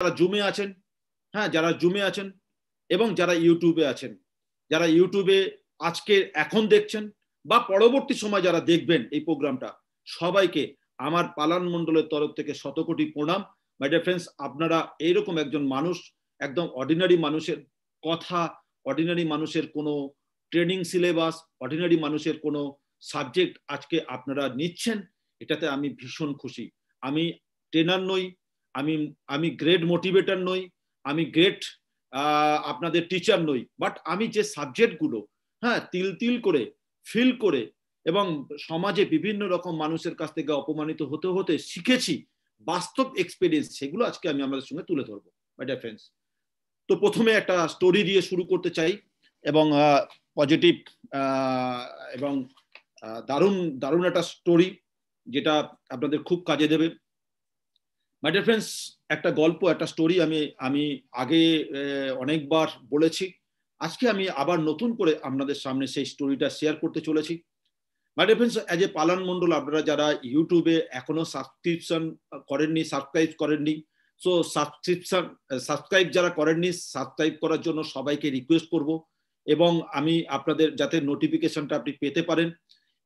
যারা জুমে আছেন হ্যাঁ যারা জুমে আছেন এবং যারা ইউটিউবে আছেন যারা ইউটিউবে আজকে এখন দেখছেন বা পরবর্তী সময় যারা দেখবেন এই প্রোগ্রামটা সবাইকে আমার পালান মণ্ডলের তরফ থেকে শতকোটি প্রণাম মাই ডিয়ার ফ্রেন্ডস আপনারা এইরকম একজন মানুষ একদম অর্ডিনারি মানুষের কথা অর্ডিনারি মানুষের কোনো ট্রেনিং সিলেবাস অর্ডিনারি মানুষের কোনো সাবজেক্ট আজকে আপনারা নিচ্ছেন এটাতে আমি ভীষণ খুশি আমি ট্রেনার নই আমি আমি গ্রেট মোটিভেটার নই আমি গ্রেট আপনাদের টিচার নই বাট আমি যে সাবজেক্টগুলো হ্যাঁ তিল তিল করে ফিল করে এবং সমাজে বিভিন্ন রকম মানুষের কাছ থেকে অপমানিত হতে হতে শিখেছি বাস্তব এক্সপিরিয়েন্স সেগুলো আজকে আমি আমাদের সঙ্গে তুলে ধরবো তো প্রথমে একটা স্টোরি দিয়ে শুরু করতে চাই এবং পজিটিভ এবং দারুণ দারুণ একটা স্টোরি যেটা আপনাদের খুব কাজে দেবে মাই ডিয়ার ফ্রেন্ডস একটা গল্প একটা স্টোরি আমি আমি আগে অনেকবার বলেছি আজকে আমি আবার নতুন করে আপনাদের সামনে সেই স্টোরিটা শেয়ার করতে চলেছি my dear friends as a Palan Mondal আপনারা যারা ইউটিউবে এখনো সাবস্ক্রিপশন করেননি সাবস্ক্রাইব করেননি সো সাবস্ক্রিপশন সাবস্ক্রাইব যারা করেননি সাবস্ক্রাইব করার জন্য সবাইকে রিকোয়েস্ট করব এবং আমি আপনাদের যাতে নোটিফিকেশনটা আপনি পেতে পারেন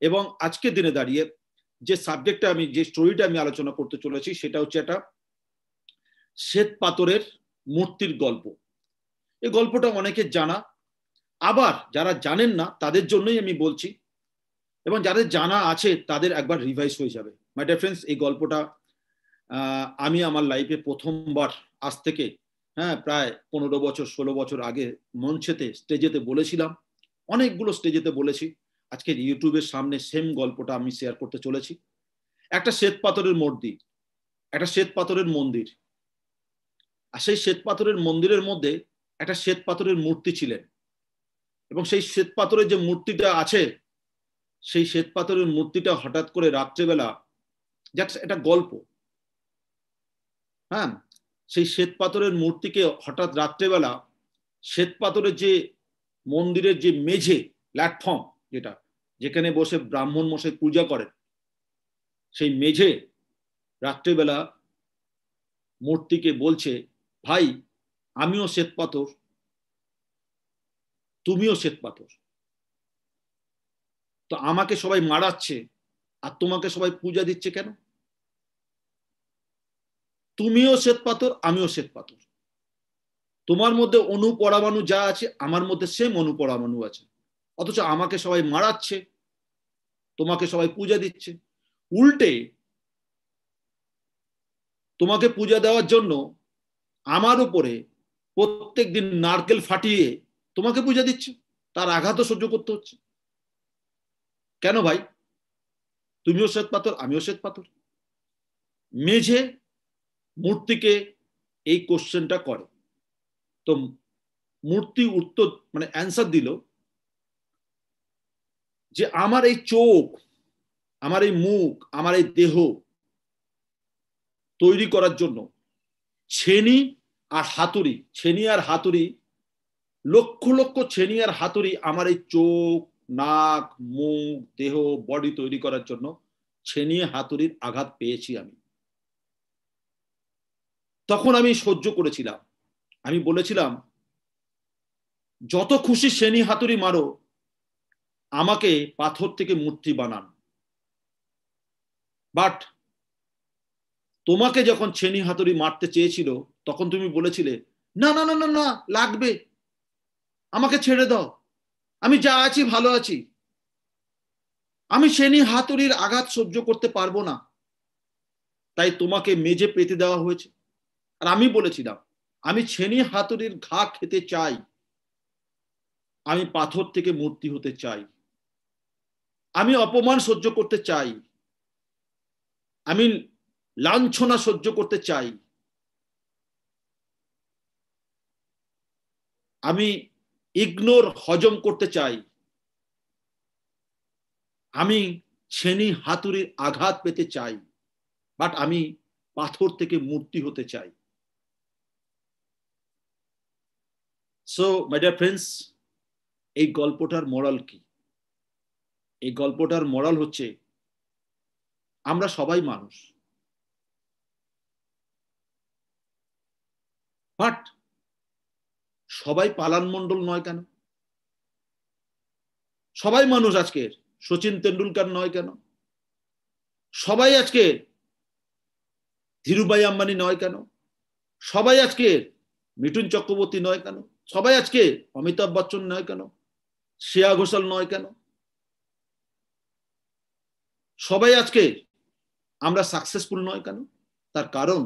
এবং আজকে দিনে দাঁড়িয়ে যে সাবজেক্টটা আমি যে স্টোরিটা আমি আলোচনা করতে চলেছি সেটা হচ্ছে একটা শ্বেত পাথরের মূর্তির গল্প এই গল্পটা অনেকের জানা আবার যারা জানেন না তাদের জন্যই আমি বলছি এবং যাদের জানা আছে তাদের একবার রিভাইজ হয়ে যাবে মাই ডিয়ার ফ্রেন্ডস এই গল্পটা আমি আমার লাইফে প্রথমবার আজ থেকে হ্যাঁ প্রায় পনেরো বছর ষোলো বছর আগে মঞ্চেতে স্টেজেতে বলেছিলাম অনেকগুলো স্টেজেতে বলেছি আজকের ইউটিউবের সামনে সেম গল্পটা আমি শেয়ার করতে চলেছি একটা শ্বেত পাথরের মূর্তি একটা শ্বেত পাথরের মন্দির আর সেই শ্বেত পাথরের মন্দিরের মধ্যে একটা শ্বেত পাথরের মূর্তি ছিলেন এবং সেই শ্বেত পাথরের যে মূর্তিটা আছে সেই শ্বেত পাথরের মূর্তিটা হঠাৎ করে রাত্রেবেলা জাস্ট এটা গল্প হ্যাঁ সেই শ্বেত পাথরের মূর্তিকে হঠাৎ রাত্রেবেলা শ্বেত পাথরের যে মন্দিরের যে মেঝে প্ল্যাটফর্ম যেটা যেখানে বসে ব্রাহ্মণ মশাই পূজা করেন সেই মেঝে রাত্রেবেলা মূর্তিকে বলছে ভাই আমিও শ্বেত পাথর তুমিও শ্বেত পাথর তো আমাকে সবাই মারাচ্ছে আর তোমাকে সবাই পূজা দিচ্ছে কেন তুমিও শ্বেত পাথর আমিও শ্বেত পাথর তোমার মধ্যে অণু যা আছে আমার মধ্যে সেম অণু আছে অথচ আমাকে সবাই মারাচ্ছে তোমাকে সবাই পূজা দিচ্ছে উল্টে তোমাকে পূজা দেওয়ার জন্য আমার উপরে প্রত্যেক দিন নারকেল ফাটিয়ে তোমাকে পূজা দিচ্ছে তার আঘাত সহ্য করতে হচ্ছে কেন ভাই তুমিও শ্বেত পাথর আমিও শ্বেত পাথর মেঝে মূর্তিকে এই কোশ্চেনটা করে তো মূর্তি উত্তর মানে অ্যান্সার দিল যে আমার এই চোখ আমার এই মুখ আমার এই দেহ তৈরি করার জন্য ছেনি আর হাতুড়ি ছেনি আর হাতুড়ি লক্ষ লক্ষ ছেনি আর হাতুড়ি আমার এই চোখ নাক মুখ দেহ বডি তৈরি করার জন্য ছেনি হাতুড়ির আঘাত পেয়েছি আমি তখন আমি সহ্য করেছিলাম আমি বলেছিলাম যত খুশি শ্রেণী হাতুড়ি মারো আমাকে পাথর থেকে মূর্তি বানান বাট তোমাকে যখন ছেনি হাতুড়ি মারতে চেয়েছিল তখন তুমি বলেছিলে না না না না না লাগবে আমাকে ছেড়ে দাও আমি যা আছি ভালো আছি আমি সেনি হাতুড়ির আঘাত সহ্য করতে পারবো না তাই তোমাকে মেজে পেতে দেওয়া হয়েছে আর আমি বলেছিলাম আমি ছেনি হাতুড়ির ঘা খেতে চাই আমি পাথর থেকে মূর্তি হতে চাই আমি অপমান সহ্য করতে চাই আমি লাঞ্ছনা সহ্য করতে চাই আমি ইগনোর হজম করতে চাই আমি ছেনি হাতুরির আঘাত পেতে চাই বাট আমি পাথর থেকে মূর্তি হতে চাই সো মাই ডিয়ার ফ্রেন্ডস এই গল্পটার মোরাল কি এই গল্পটার মরাল হচ্ছে আমরা সবাই মানুষ বাট সবাই পালান মন্ডল নয় কেন সবাই মানুষ আজকের সচিন তেন্ডুলকার নয় কেন সবাই আজকে ধীরুভাই আম্বানি নয় কেন সবাই আজকে মিঠুন চক্রবর্তী নয় কেন সবাই আজকে অমিতাভ বচ্চন নয় কেন শ্রেয়া ঘোষাল নয় কেন সবাই আজকে আমরা সাকসেসফুল নয় কেন তার কারণ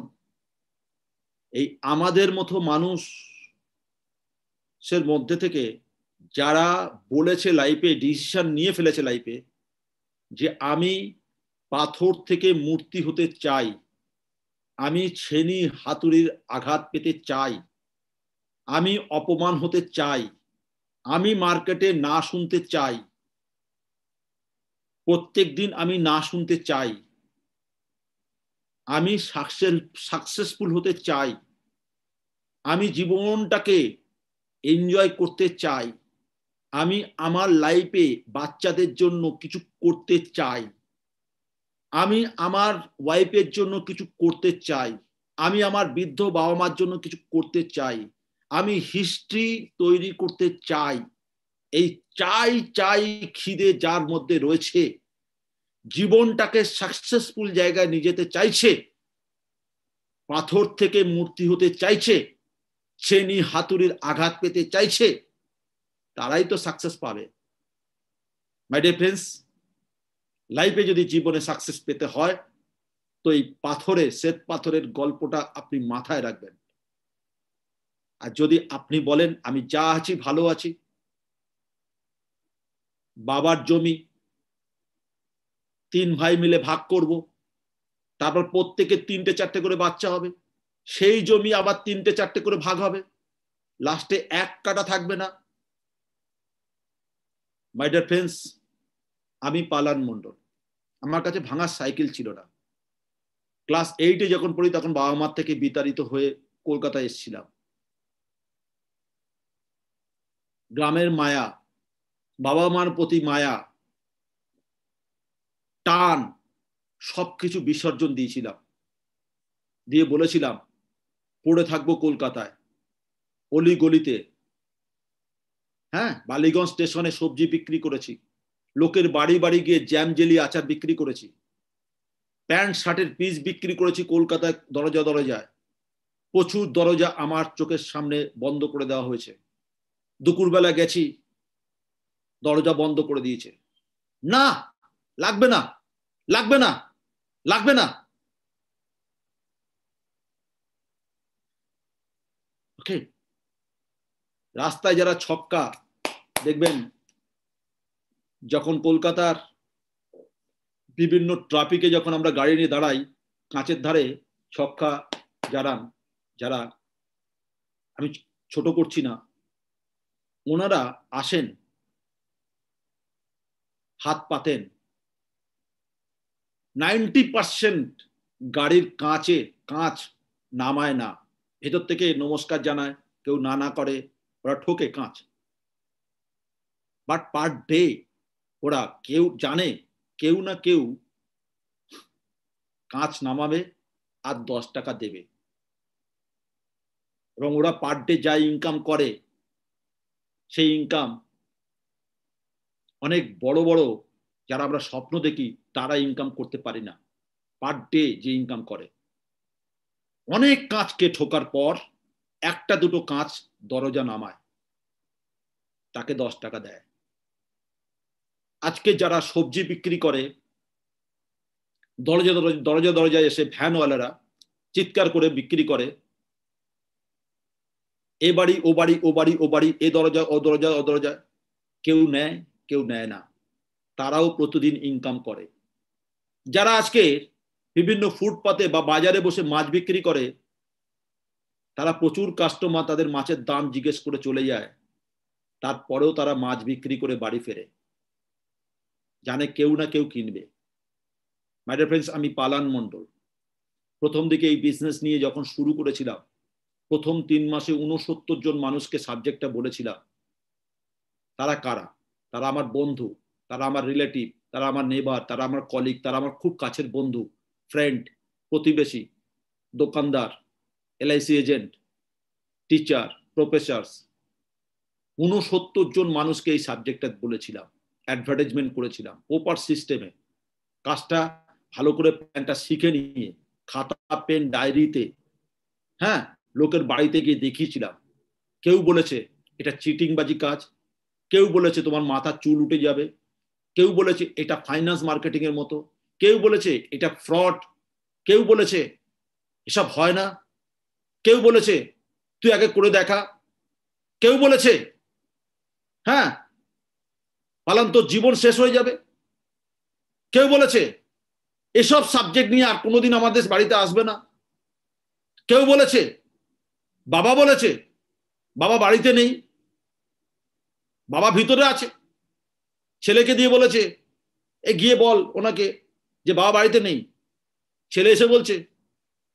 এই আমাদের মতো মানুষ মধ্যে থেকে যারা বলেছে লাইফে ডিসিশন নিয়ে ফেলেছে লাইফে যে আমি পাথর থেকে মূর্তি হতে চাই আমি ছেনি হাতুড়ির আঘাত পেতে চাই আমি অপমান হতে চাই আমি মার্কেটে না শুনতে চাই প্রত্যেক দিন আমি না শুনতে চাই আমি সাকসেসফুল হতে চাই আমি জীবনটাকে এনজয় করতে চাই আমি আমার লাইফে বাচ্চাদের জন্য কিছু করতে চাই আমি আমার ওয়াইফের জন্য কিছু করতে চাই আমি আমার বৃদ্ধ বাবা মার জন্য কিছু করতে চাই আমি হিস্ট্রি তৈরি করতে চাই এই চাই চাই খিদে যার মধ্যে রয়েছে জীবনটাকে সাকসেসফুল জায়গায় নিয়ে যেতে চাইছে পাথর থেকে মূর্তি হতে চাইছে ছেনি হাতুড়ির আঘাত পেতে চাইছে তারাই তো সাকসেস পাবে মাই ডিয়ার ফ্রেন্ডস লাইফে যদি জীবনে সাকসেস পেতে হয় তো এই পাথরে শ্বেত পাথরের গল্পটা আপনি মাথায় রাখবেন আর যদি আপনি বলেন আমি যা আছি ভালো আছি বাবার জমি তিন ভাই মিলে ভাগ করব তারপর প্রত্যেকে তিনটে চারটে করে বাচ্চা হবে সেই জমি আবার তিনটে চারটে করে ভাগ হবে লাস্টে এক কাটা থাকবে না মাই ডার ফ্রেন্ডস আমি পালান মণ্ডল আমার কাছে ভাঙা সাইকেল ছিল না ক্লাস এইটে যখন পড়ি তখন বাবা মার থেকে বিতাড়িত হয়ে কলকাতায় এসেছিলাম গ্রামের মায়া বাবা মার প্রতি মায়া টান সবকিছু বিসর্জন দিয়েছিলাম দিয়ে বলেছিলাম পড়ে থাকবো কলকাতায় অলি গলিতে হ্যাঁ বালিগঞ্জ স্টেশনে সবজি বিক্রি করেছি লোকের বাড়ি বাড়ি গিয়ে জ্যাম জেলি আচার বিক্রি করেছি প্যান্ট শার্টের পিস বিক্রি করেছি কলকাতায় দরজা দরজায় প্রচুর দরজা আমার চোখের সামনে বন্ধ করে দেওয়া হয়েছে দুপুরবেলা গেছি দরজা বন্ধ করে দিয়েছে না লাগবে না লাগবে না লাগবে না ওকে রাস্তায় যারা ছক্কা দেখবেন যখন কলকাতার বিভিন্ন ট্রাফিকে যখন আমরা গাড়ি নিয়ে দাঁড়াই কাঁচের ধারে ছক্কা যারা যারা আমি ছোট করছি না ওনারা আসেন হাত পাতেন নাইনটি পার্সেন্ট গাড়ির কাঁচে কাঁচ নামায় না ভেতর থেকে নমস্কার জানায় কেউ না না করে ওরা ঠোকে কাঁচ বাট পার ডে ওরা কেউ জানে কেউ না কেউ কাঁচ নামাবে আর দশ টাকা দেবে এবং ওরা পার ডে যা ইনকাম করে সেই ইনকাম অনেক বড় বড় যারা আমরা স্বপ্ন দেখি তারা ইনকাম করতে পারি না পার ডে যে ইনকাম করে অনেক কাজকে ঠোকার পর একটা দুটো কাজ দরজা নামায় তাকে দশ টাকা দেয় আজকে যারা সবজি বিক্রি করে দরজা দরজা দরজা দরজা এসে ভ্যানওয়ালারা চিৎকার করে বিক্রি করে এ বাড়ি ও বাড়ি ও বাড়ি ও বাড়ি এ দরজা ও দরজা ও দরজা কেউ নেয় কেউ নেয় না তারাও প্রতিদিন ইনকাম করে যারা আজকে বিভিন্ন ফুটপাতে বা বাজারে বসে মাছ বিক্রি করে তারা প্রচুর কাস্টমার তাদের মাছের দাম জিজ্ঞেস করে চলে যায় তারপরেও তারা মাছ বিক্রি করে বাড়ি ফেরে জানে কেউ না কেউ কিনবে মাই ফ্রেন্ডস আমি পালান মণ্ডল প্রথম দিকে এই বিজনেস নিয়ে যখন শুরু করেছিলাম প্রথম তিন মাসে উনসত্তর জন মানুষকে সাবজেক্টটা বলেছিলাম তারা কারা তারা আমার বন্ধু তারা আমার রিলেটিভ তারা আমার নেবার তারা আমার কলিগ তারা আমার খুব কাছের বন্ধু ফ্রেন্ড প্রতিবেশী দোকানদার এলআইসি এজেন্ট টিচার প্রফেসর্স ঊনসত্তর জন মানুষকে এই সাবজেক্টটা বলেছিলাম অ্যাডভার্টাইজমেন্ট করেছিলাম প্রপার সিস্টেমে কাজটা ভালো করে প্ল্যানটা শিখে নিয়ে খাতা পেন ডায়েরিতে হ্যাঁ লোকের বাড়িতে গিয়ে দেখিয়েছিলাম কেউ বলেছে এটা চিটিংবাজি কাজ কেউ বলেছে তোমার মাথা চুল উঠে যাবে কেউ বলেছে এটা ফাইন্যান্স মার্কেটিং এর মতো কেউ বলেছে এটা ফ্রড কেউ বলেছে এসব হয় না কেউ বলেছে তুই আগে করে দেখা কেউ বলেছে হ্যাঁ পালান তোর জীবন শেষ হয়ে যাবে কেউ বলেছে এসব সাবজেক্ট নিয়ে আর কোনোদিন আমাদের বাড়িতে আসবে না কেউ বলেছে বাবা বলেছে বাবা বাড়িতে নেই বাবা ভিতরে আছে ছেলেকে দিয়ে বলেছে এ গিয়ে বল ওনাকে যে বাবা বাড়িতে নেই ছেলে এসে বলছে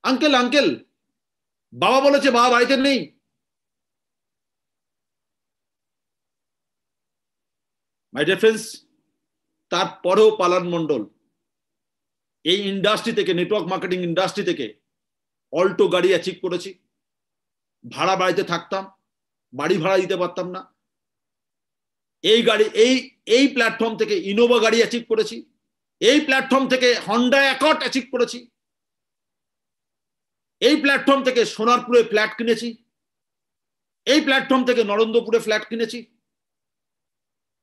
আঙ্কেল আঙ্কেল বাবা বলেছে বাবা বাড়িতে নেই মাই ডিফারেন্স তারপরেও পালান মন্ডল এই ইন্ডাস্ট্রি থেকে নেটওয়ার্ক মার্কেটিং ইন্ডাস্ট্রি থেকে অল্টো গাড়ি অ্যাচিভ করেছি ভাড়া বাড়িতে থাকতাম বাড়ি ভাড়া দিতে পারতাম না এই গাড়ি এই এই প্ল্যাটফর্ম থেকে ইনোভা গাড়ি অ্যাচিভ করেছি এই প্ল্যাটফর্ম থেকে হন্ডা অ্যাকট অ্যাচিভ করেছি এই প্ল্যাটফর্ম থেকে সোনারপুরে ফ্ল্যাট কিনেছি এই প্ল্যাটফর্ম থেকে নরেন্দ্রপুরে ফ্ল্যাট কিনেছি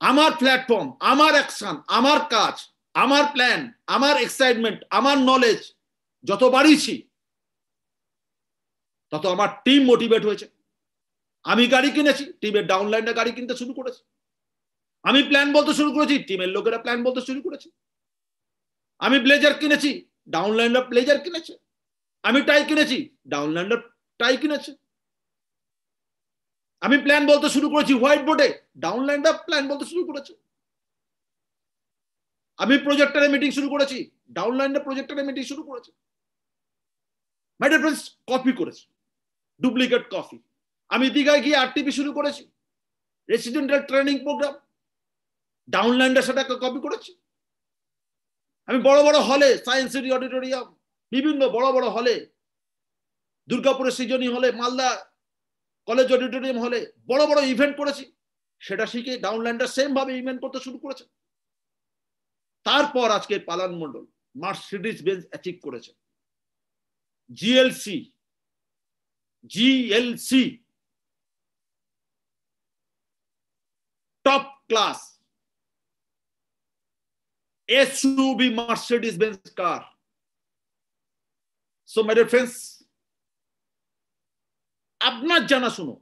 আমার প্ল্যাটফর্ম আমার অ্যাকশন আমার কাজ আমার প্ল্যান আমার এক্সাইটমেন্ট আমার নলেজ যত বাড়িয়েছি তত আমার টিম মোটিভেট হয়েছে আমি গাড়ি কিনেছি টিমের ডাউনলাইনে গাড়ি কিনতে শুরু করেছি আমি প্ল্যান বলতে শুরু করেছি টিমের লোকেরা প্ল্যান বলতে শুরু করেছে আমি ব্লেজার কিনেছি ডাউনল্যান্ডার ব্লেজার কিনেছে আমি টাই কিনেছি ডাউনল্যান্ডার টাই কিনেছে আমি প্ল্যান বলতে শুরু করেছি হোয়াইট বোর্ডে ডাউনল্যান্ডার প্ল্যান বলতে শুরু করেছে আমি প্রজেক্টারে মিটিং শুরু করেছি ডাউনলাইনটা প্রজেক্টারে মিটিং শুরু করেছে মাই ডিয়ার ফ্রেন্ডস কপি করেছে ডুপ্লিকেট কপি আমি দীঘায় গিয়ে আরটিপি শুরু করেছি রেসিডেন্টাল ট্রেনিং প্রোগ্রাম ডাউনল্যান্ডে সেটাকে কপি করেছে আমি বড় বড় হলে সায়েন্স সিটি অডিটোরিয়াম বিভিন্ন বড় বড় হলে দুর্গাপুরের সৃজনী হলে মালদা কলেজ অডিটোরিয়াম হলে বড় বড় ইভেন্ট করেছি সেটা শিখে ডাউনলাইনটা সেম ভাবে ইভেন্ট করতে শুরু করেছে তারপর আজকে Palan Mondal Mercedes Benz achieve করেছে GLC GLC top class SUV Mercedes Benz car. So, my dear friends, আপনার জানা শুনো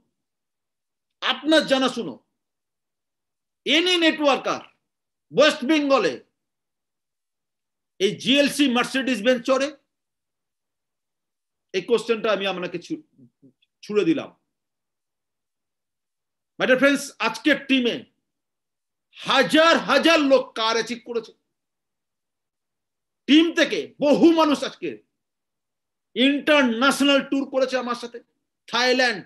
আপনার জানা শুনো এনি নেটওয়ার্কার ওয়েস্ট বেঙ্গলে এই জিএলসি মার্সিডিস বেঞ্চ চড়ে এই কোশ্চেনটা আমি আপনাকে ছুড়ে দিলাম মাই ফ্রেন্ডস আজকের টিমে হাজার হাজার লোক কার অ্যাচিভ করেছে টিম থেকে বহু মানুষ আজকে ইন্টারন্যাশনাল ট্যুর করেছে আমার সাথে থাইল্যান্ড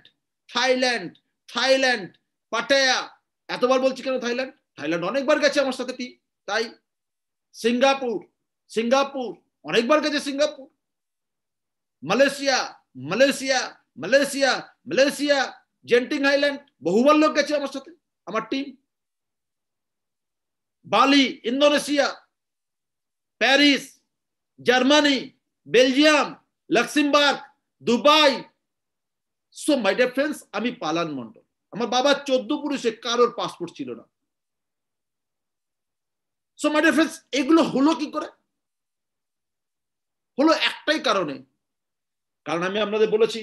থাইল্যান্ড থাইল্যান্ড পাটায়া এতবার বলছি কেন থাইল্যান্ড থাইল্যান্ড অনেকবার গেছে আমার সাথে টি তাই সিঙ্গাপুর সিঙ্গাপুর অনেকবার গেছে Singapore Malaysia Malaysia Malaysia Malaysia Genting Island বহুবার লোক গেছে আমার সাথে আমার team Bali Indonesia Paris Germany Belgium Luxembourg, Dubai so my dear friends আমি পালান মন্ডল আমার বাবার চোদ্দ পুরুষে কারোর পাসপোর্ট ছিল না সো মাই ডিয়ার ফ্রেন্ডস এগুলো হলো কি করে হলো একটাই কারণে কারণ আমি আপনাদের বলেছি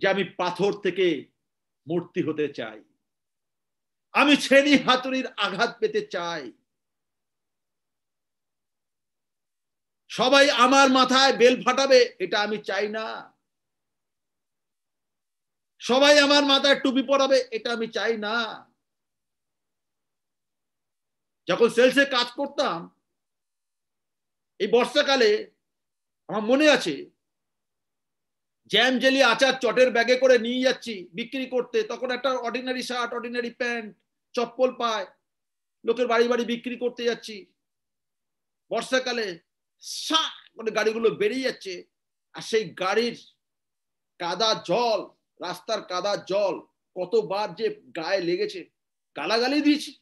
যে আমি পাথর থেকে মূর্তি হতে চাই আমি শ্রেণী হাতুড়ির আঘাত পেতে চাই সবাই আমার মাথায় বেল ফাটাবে এটা আমি চাই না সবাই আমার মাথায় টুপি পরাবে এটা আমি চাই না যখন সেলসে কাজ করতাম এই বর্ষাকালে আমার মনে আছে জ্যাম জেলি আচার চটের ব্যাগে করে নিয়ে যাচ্ছি বিক্রি করতে তখন একটা অর্ডিনারি শার্ট অর্ডিনারি প্যান্ট চপ্পল পায় লোকের বাড়ি বাড়ি বিক্রি করতে যাচ্ছি বর্ষাকালে মানে গাড়িগুলো বেরিয়ে যাচ্ছে আর সেই গাড়ির কাদা জল রাস্তার কাদা জল কতবার যে গায়ে লেগেছে গালাগালি দিয়েছে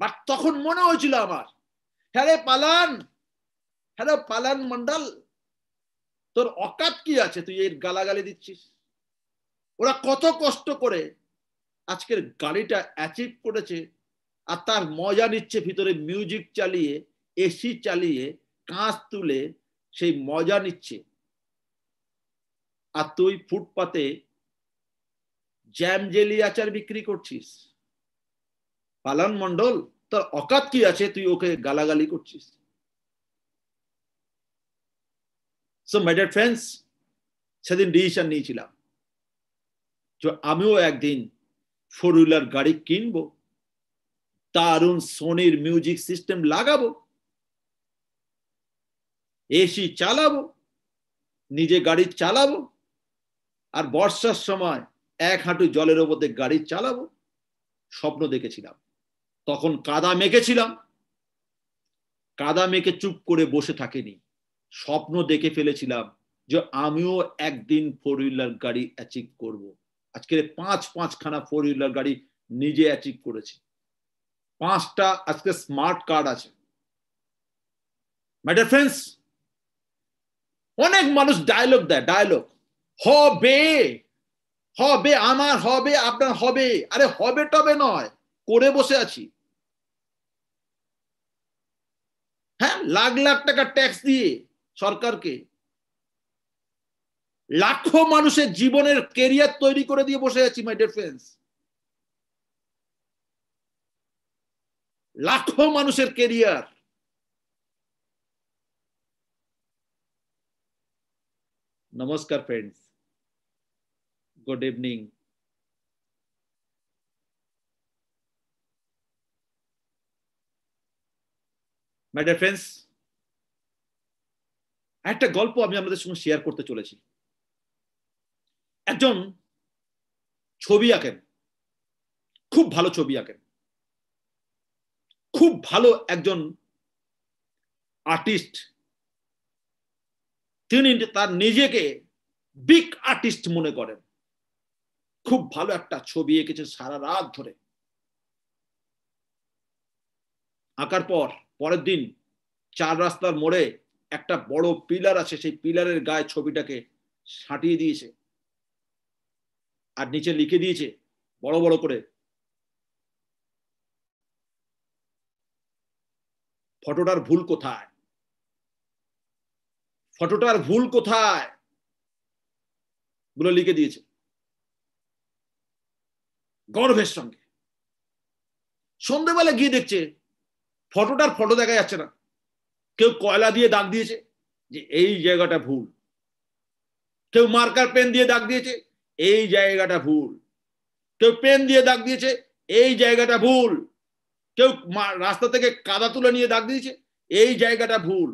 বাট তখন মনে হয়েছিল আমার হ্যারে পালান হ্যালো পালান মন্ডল তোর অকাত কি আছে তুই এর গালাগালি দিচ্ছিস ওরা কত কষ্ট করে আজকের গাড়িটা অ্যাচিভ করেছে আর তার মজা নিচ্ছে ভিতরে মিউজিক চালিয়ে এসি চালিয়ে কাঁচ তুলে সেই মজা নিচ্ছে আর তুই ফুটপাতে জ্যাম জেলি আচার বিক্রি করছিস পালন মন্ডল তোর অকাত কি আছে তুই ওকে গালাগালি করছিস সো মেডেড ফ্রেন্ডস সেদিন ডিসিশন নিয়েছিলাম যে আমিও একদিন ফোর হুইলার গাড়ি কিনবো দারুণ সোনির মিউজিক সিস্টেম লাগাবো এসি চালাবো নিজে গাড়ি চালাবো আর বর্ষার সময় এক হাঁটু জলের ওপরে গাড়ি চালাবো স্বপ্ন দেখেছিলাম তখন কাদা মেখেছিলাম কাদা মেখে চুপ করে বসে থাকেনি স্বপ্ন দেখে ফেলেছিলাম যে আমিও একদিন ফোর হুইলার গাড়ি অ্যাচিভ করব। আজকে পাঁচ পাঁচখানা ফোর হুইলার গাড়ি নিজে অ্যাচিভ করেছি পাঁচটা আজকে স্মার্ট কার্ড আছে মাই ডিফেন্স অনেক মানুষ ডায়লগ দেয় ডায়লগ হবে হবে আমার হবে আপনার হবে আরে হবে টবে নয় করে বসে আছি হ্যাঁ লাখ লাখ টাকা ট্যাক্স দিয়ে সরকারকে লাখো মানুষের জীবনের কেরিয়ার তৈরি করে দিয়ে বসে আছি মাই ডিফেন্স লাখো মানুষের কেরিয়ার নমস্কার friends good evening my dear friends একটা গল্প আমি আপনাদের সঙ্গে শেয়ার করতে চলেছি একজন ছবি আঁকেন খুব ভালো ছবি আঁকেন খুব ভালো একজন আর্টিস্ট তিনি তার নিজেকে বিগ আর্টিস্ট মনে করেন খুব ভালো একটা ছবি এঁকেছেন সারা রাত ধরে আঁকার পর পরের দিন চার রাস্তার মোড়ে একটা বড় পিলার আছে সেই পিলারের গায়ে ছবিটাকে সাঁটিয়ে দিয়েছে আর নিচে লিখে দিয়েছে বড় বড় করে ফটোটার ভুল কোথায় ফটোটার ভুল কোথায় বলে লিখে দিয়েছে গর্ভের সঙ্গে সন্ধেবেলা গিয়ে দেখছে ফটোটার ফটো দেখা যাচ্ছে না কেউ কয়লা দিয়ে দাগ দিয়েছে যে এই জায়গাটা ভুল কেউ মার্কার পেন দিয়ে দাগ দিয়েছে এই জায়গাটা ভুল কেউ পেন দিয়ে দাগ দিয়েছে এই জায়গাটা ভুল কেউ রাস্তা থেকে কাদা তুলে নিয়ে ডাক দিয়েছে এই জায়গাটা ভুল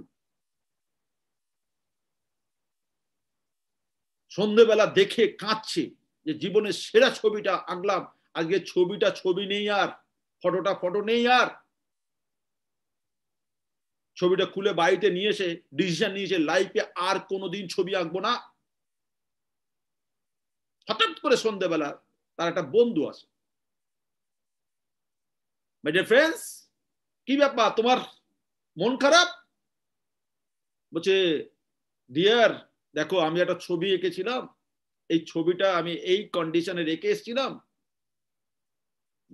সন্ধেবেলা দেখে কাঁদছে যে জীবনের সেরা ছবিটা আঁকলাম আজকে ছবিটা ছবি নেই আর ফটোটা ফটো নেই আর ছবিটা খুলে বাড়িতে নিয়ে এসে ডিসিশন নিয়েছে লাইফে আর কোনোদিন ছবি আঁকবো না হঠাৎ করে সন্ধেবেলা তার একটা বন্ধু আছে মাই ডিয়ার ফ্রেন্ডস কি ব্যাপার তোমার মন খারাপ বলছে ডিয়ার দেখো আমি একটা ছবি এঁকেছিলাম এই ছবিটা আমি এই কন্ডিশনে রেখে এসেছিলাম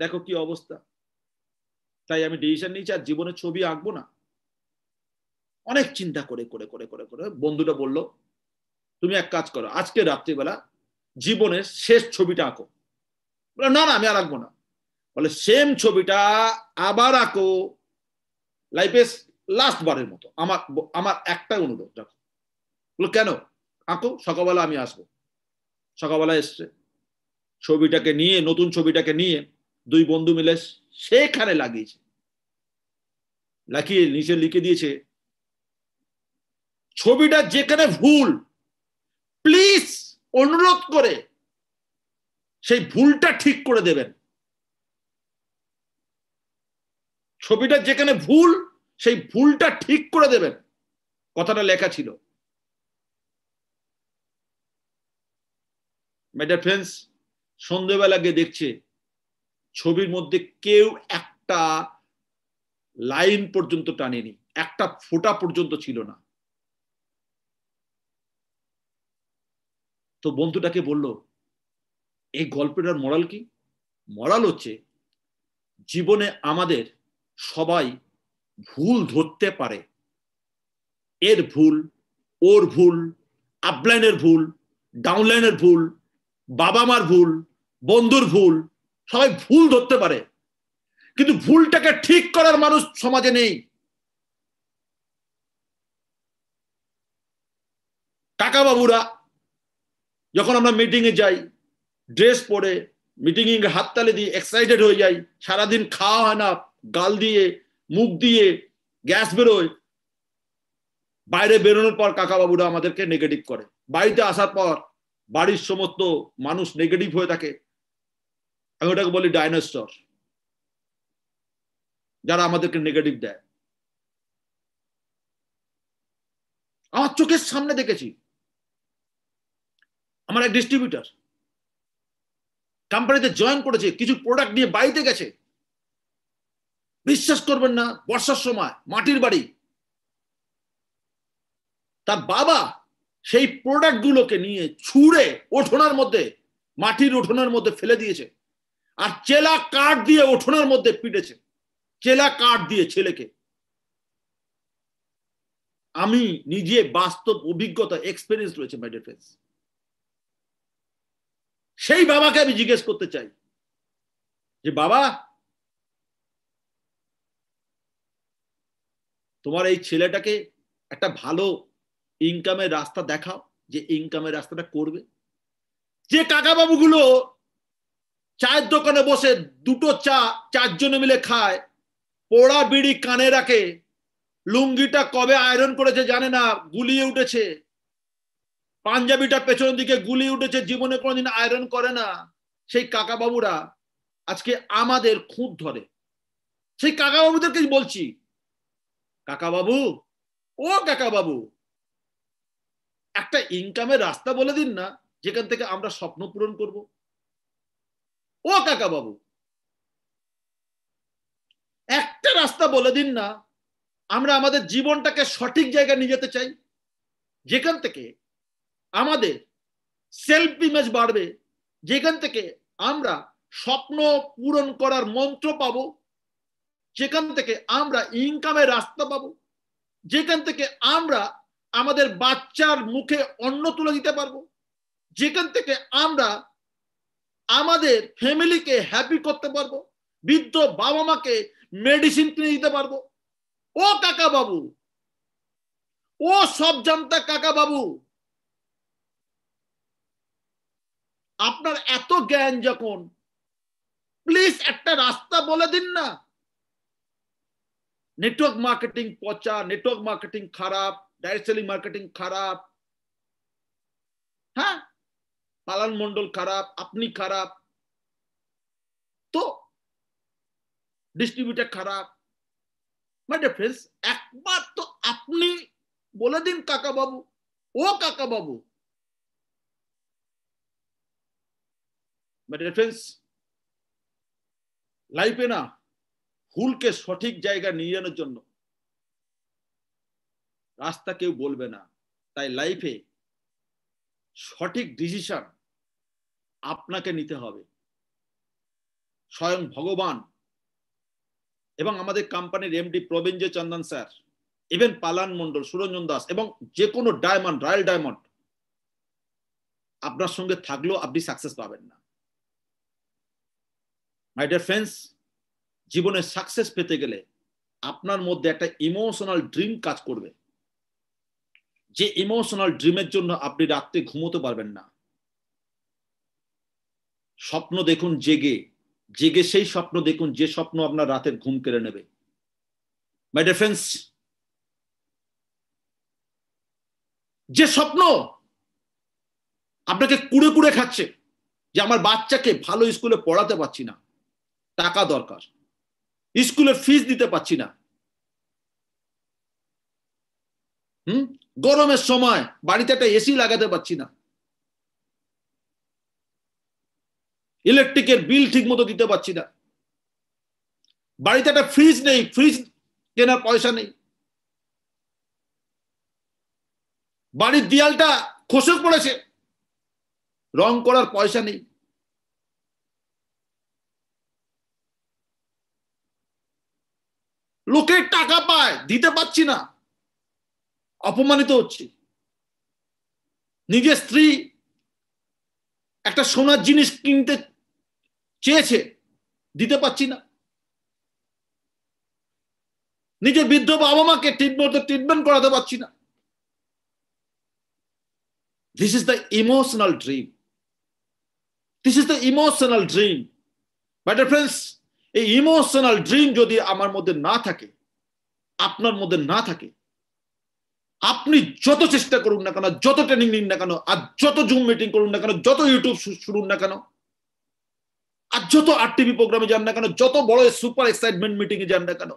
দেখো কি অবস্থা তাই আমি ডিসিশন নিয়েছি আর জীবনে ছবি আঁকবো না অনেক চিন্তা করে করে করে করে করে বন্ধুটা বলল তুমি এক কাজ করো আজকে রাত্রিবেলা জীবনের শেষ ছবিটা আঁকো না না আমি আর আঁকবো না বলে সেম ছবিটা আবার আঁকো লাইফে লাস্ট বারের মতো আমার আমার একটা অনুরোধ দেখো বলো কেন আঁকো সকালবেলা আমি আসবো সকালবেলা এসছে ছবিটাকে নিয়ে নতুন ছবিটাকে নিয়ে দুই বন্ধু মিলে সেখানে লাগিয়েছে লাগিয়ে নিচে লিখে দিয়েছে ছবিটা যেখানে ভুল প্লিজ অনুরোধ করে সেই ভুলটা ঠিক করে দেবেন ছবিটা যেখানে ভুল সেই ভুলটা ঠিক করে দেবেন কথাটা লেখা ছিল মেডার ফ্রেন্ডস সন্ধ্যেবেলা গিয়ে দেখছে ছবির মধ্যে কেউ একটা লাইন পর্যন্ত টানেনি একটা ফোটা পর্যন্ত ছিল না তো বন্ধুটাকে বলল এই গল্পটার মরাল কি মরাল হচ্ছে জীবনে আমাদের সবাই ভুল ধরতে পারে এর ভুল ওর ভুল আপলাইনের ভুল ডাউনলাইনের ভুল বাবা মার ভুল বন্ধুর ভুল সবাই ভুল ধরতে পারে কিন্তু ভুলটাকে ঠিক করার মানুষ সমাজে নেই কাকাবাবুরা যখন আমরা মিটিংয়ে যাই ড্রেস পরে এ হাততালি দিই এক্সাইটেড হয়ে যাই সারাদিন খাওয়া হয় না গাল দিয়ে মুখ দিয়ে গ্যাস বেরোয় বাইরে বেরোনোর পর কাকাবাবুরা আমাদেরকে নেগেটিভ করে বাড়িতে আসার পর বাড়ির সমস্ত মানুষ নেগেটিভ হয়ে থাকে আমি ওটাকে বলি ডাইনোসর যারা আমাদেরকে নেগেটিভ দেয় আমার চোখের সামনে দেখেছি আমার এক ডিস্ট্রিবিউটার কোম্পানিতে জয়েন করেছে কিছু প্রোডাক্ট নিয়ে বাড়িতে গেছে বিশ্বাস করবেন না বর্ষার সময় মাটির বাড়ি তার বাবা সেই প্রোডাক্ট গুলোকে নিয়ে ছুঁড়ে ওঠোনার মধ্যে মাটির ওঠোনার মধ্যে ফেলে দিয়েছে আর চেলা কাঠ দিয়ে ওঠোনার মধ্যে পিটেছে চেলা কাঠ দিয়ে ছেলেকে আমি নিজে বাস্তব অভিজ্ঞতা এক্সপিরিয়েন্স রয়েছে মাই ডিফেন্স সেই বাবাকে আমি জিজ্ঞেস করতে চাই যে বাবা তোমার এই ছেলেটাকে একটা ভালো ইনকামের রাস্তা দেখাও যে ইনকামের রাস্তাটা করবে যে কাকাবাবুগুলো চায়ের দোকানে বসে দুটো চা চারজনে মিলে খায় পোড়া বিড়ি কানে রাখে লুঙ্গিটা কবে আয়রন করেছে জানে না গুলিয়ে উঠেছে পাঞ্জাবিটা পেছন দিকে গুলিয়ে উঠেছে জীবনে কোনোদিন আয়রন করে না সেই কাকাবাবুরা আজকে আমাদের খুঁত ধরে সেই বাবুদেরকে বলছি কাকাবাবু ও কাকাবাবু একটা ইনকামের রাস্তা বলে দিন না যেখান থেকে আমরা স্বপ্ন পূরণ করব ও কাকাবাবু একটা রাস্তা বলে দিন না আমরা আমাদের জীবনটাকে সঠিক জায়গায় নিয়ে যেতে চাই যেখান থেকে আমাদের সেলফ ইমেজ বাড়বে যেখান থেকে আমরা স্বপ্ন পূরণ করার মন্ত্র পাবো যেখান থেকে আমরা ইনকামের রাস্তা পাবো যেখান থেকে আমরা আমাদের বাচ্চার মুখে অন্ন তুলে দিতে পারবো যেখান থেকে আমরা আমাদের ফ্যামিলিকে হ্যাপি করতে পারবো বৃদ্ধ বাবা মাকে মেডিসিন কিনে দিতে পারবো ও কাকা বাবু ও সব জানতা কাকা বাবু আপনার এত জ্ঞান যখন প্লিজ একটা রাস্তা বলে দিন না नेटवर्क मार्केटिंग पहुंचा नेटवर्क मार्केटिंग खराब डायरेक्ट सेलिंग मार्केटिंग खराब हाँ पालन मंडल खराब अपनी खराब तो डिस्ट्रीब्यूटर खराब मैं डिफरेंस एक बार तो अपनी বলে दिन काका बाबू ओ काका बाबू मैं डिफरेंस लाइफ है ना ভুলকে সঠিক জায়গা নিয়ে আনার জন্য রাস্তা কেউ বলবে না তাই লাইফে সঠিক ডিসিশন আপনাকে নিতে হবে স্বয়ং ভগবান এবং আমাদের কোম্পানির MD Prabin Chandan sir even Palan Mondal Suranjan Das এবং যে কোনো ডায়মন্ড রয়্যাল ডায়মন্ড আপনার সঙ্গে থাকলেও আপনি সাকসেস পাবেন না মাই ডিয়ার ফ্রেন্ডস জীবনে সাকসেস পেতে গেলে আপনার মধ্যে একটা ইমোশনাল ড্রিম কাজ করবে যে ইমোশনাল ড্রিমের জন্য আপনি রাত্রে ঘুমোতে পারবেন না স্বপ্ন দেখুন জেগে জেগে সেই স্বপ্ন দেখুন যে স্বপ্ন আপনার রাতের ঘুম কেড়ে নেবে মাই ডিফেন্স যে স্বপ্ন আপনাকে কুড়ে কুড়ে খাচ্ছে যে আমার বাচ্চাকে ভালো স্কুলে পড়াতে পারছি না টাকা দরকার স্কুলে ফিস দিতে পাচ্ছি না হুম গরমের সময় বাড়িতে একটা এসি লাগাতে পাচ্ছি না ইলেকট্রিকের বিল ঠিক মতো দিতে পাচ্ছি না বাড়িতে একটা ফ্রিজ নেই ফ্রিজ কেনার পয়সা নেই বাড়ির দেয়ালটা খসে পড়েছে রং করার পয়সা নেই লোকের টাকা পায় দিতে পারছি না অপমানিত হচ্ছি নিজের স্ত্রী একটা সোনার জিনিস কিনতে চেয়েছে দিতে পারছি না নিজের বৃদ্ধ বাবা মাকে ট্রিটমেন্ট ট্রিটমেন্ট করাতে পারছি না this is the emotional dream this is the emotional dream but friends এই ইমোশনাল ড্রিম যদি আমার মধ্যে না থাকে আপনার মধ্যে না থাকে আপনি যত চেষ্টা করুন না কেন যত ট্রেনিং নিন না কেন আর যত জুম মিটিং করুন না কেন যত ইউটিউব শুনুন না কেন আর যত আর টিভি প্রোগ্রামে যান না কেন যত বড় সুপার এক্সাইটমেন্ট মিটিং এ যান না কেন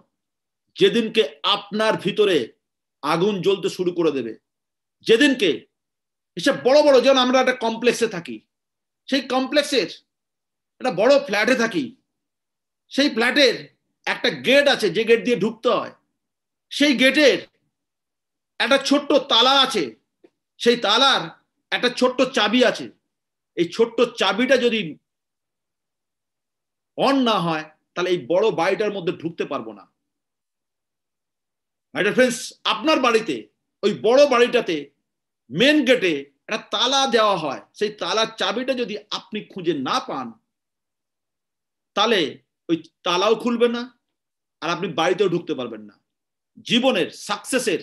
যেদিনকে আপনার ভিতরে আগুন জ্বলতে শুরু করে দেবে যেদিনকে এসব বড় বড় যেন আমরা একটা কমপ্লেক্সে থাকি সেই কমপ্লেক্সের একটা বড় ফ্ল্যাটে থাকি সেই ফ্ল্যাটের একটা গেট আছে যে গেট দিয়ে ঢুকতে হয় সেই গেটের একটা ছোট্ট তালা আছে সেই তালার একটা ছোট্ট চাবি আছে এই ছোট্ট চাবিটা যদি অন না হয় তাহলে এই বড় বাড়িটার মধ্যে ঢুকতে পারবো না ফ্রেন্ডস আপনার বাড়িতে ওই বড় বাড়িটাতে মেন গেটে একটা তালা দেওয়া হয় সেই তালার চাবিটা যদি আপনি খুঁজে না পান তাহলে ওই তালাও খুলবে না আর আপনি বাড়িতেও ঢুকতে পারবেন না জীবনের সাকসেসের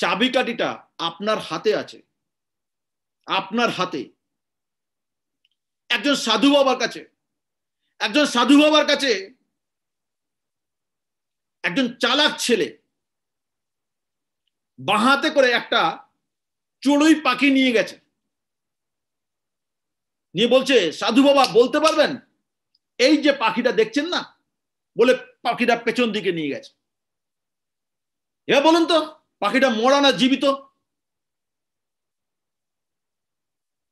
চাবিকাঠিটা আপনার হাতে আছে আপনার হাতে একজন সাধু বাবার কাছে একজন সাধু বাবার কাছে একজন চালাক ছেলে বাহাতে করে একটা চড়ুই পাখি নিয়ে গেছে নিয়ে বলছে সাধু বাবা বলতে পারবেন এই যে পাখিটা দেখছেন না বলে পাখিটা পেছন দিকে নিয়ে গেছে এবার বলুন তো পাখিটা মরা না জীবিত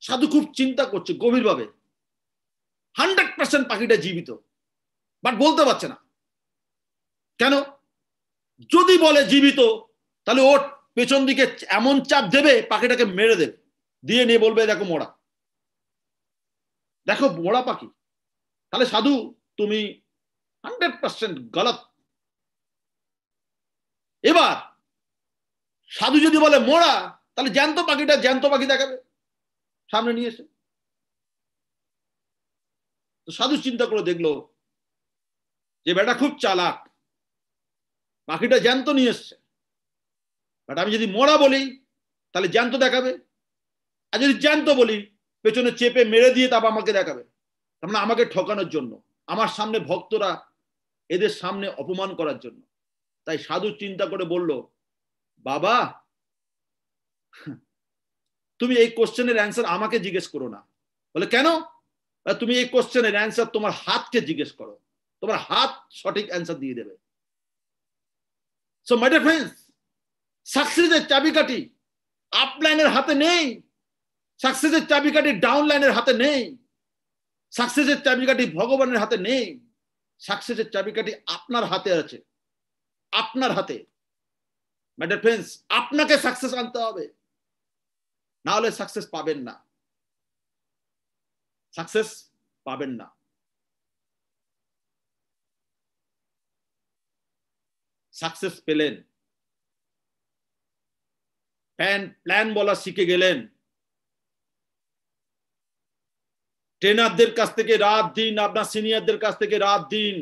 সাধু খুব চিন্তা করছে গভীরভাবে হান্ড্রেড পার্সেন্ট পাখিটা জীবিত বাট বলতে পারছে না কেন যদি বলে জীবিত তাহলে ওর পেছন দিকে এমন চাপ দেবে পাখিটাকে মেরে দেবে দিয়ে নিয়ে বলবে দেখো মোড়া দেখো মোড়া পাখি তাহলে সাধু তুমি হান্ড্রেড পার্সেন্ট গলত এবার সাধু যদি বলে মোড়া তাহলে জ্যান্ত পাখিটা জ্যান্ত পাখি দেখাবে সামনে নিয়ে এসে তো সাধু চিন্তা করে দেখলো যে বেটা খুব চালাক পাখিটা জ্যান্ত নিয়ে এসছে বাট আমি যদি মোড়া বলি তাহলে জ্যান্ত দেখাবে আর যদি জ্যান্ত বলি পেছনে চেপে মেরে দিয়ে তারপর আমাকে দেখাবে তার আমাকে ঠকানোর জন্য আমার সামনে ভক্তরা এদের সামনে অপমান করার জন্য তাই সাধু চিন্তা করে বলল বাবা তুমি এই কোশ্চেনের অ্যান্সার আমাকে জিজ্ঞেস করো না বলে কেন তুমি এই কোশ্চেনের অ্যান্সার তোমার হাতকে জিজ্ঞেস করো তোমার হাত সঠিক অ্যান্সার দিয়ে দেবে সো মাই ফ্রেন্ডস সাকসেসের চাবিকাঠি আপলাইনের হাতে নেই সাকসেসের চাবিকাঠি ডাউনলাইনের হাতে নেই সাকসেসের চাবিকাঠি ভগবানের হাতে নেই সাকসেসের চাবিকাঠি আপনার হাতে আছে আপনার হাতে ম্যাডার ফ্রেন্ডস আপনাকে সাকসেস আনতে হবে না হলে সাকসেস পাবেন না সাকসেস পাবেন না সাকসেস পেলেন প্যান প্ল্যান বলা শিখে গেলেন ট্রেনারদের কাছ থেকে রাত দিন আপনার সিনিয়রদের কাছ থেকে রাত দিন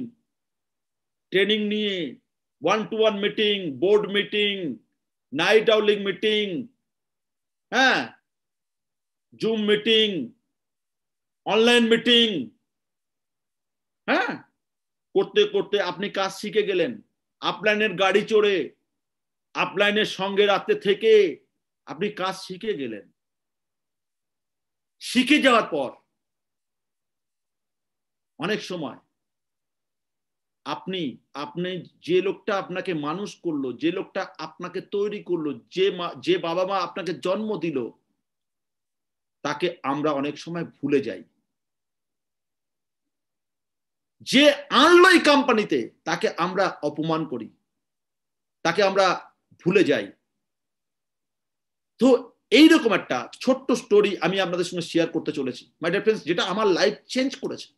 ট্রেনিং নিয়ে one to one meeting board meeting night owling meeting হ্যাঁ জুম মিটিং অনলাইন মিটিং হ্যাঁ করতে করতে আপনি কাজ শিখে গেলেন আপলাইনের গাড়ি চড়ে আপলাইনের সঙ্গে রাতে থেকে আপনি কাজ শিখে গেলেন শিখে যাওয়ার পর অনেক সময় আপনি আপনি যে লোকটা আপনাকে মানুষ করলো যে লোকটা আপনাকে তৈরি করলো যে মা যে বাবা মা আপনাকে জন্ম দিল তাকে আমরা অনেক সময় ভুলে যাই যে আনলো এই কোম্পানিতে তাকে আমরা অপমান করি তাকে আমরা ভুলে যাই তো এইরকম একটা ছোট্ট স্টোরি আমি আপনাদের সঙ্গে শেয়ার করতে চলেছি মাই ডিয়ার ফ্রেন্ডস যেটা আমার লাইফ চেঞ্জ করেছে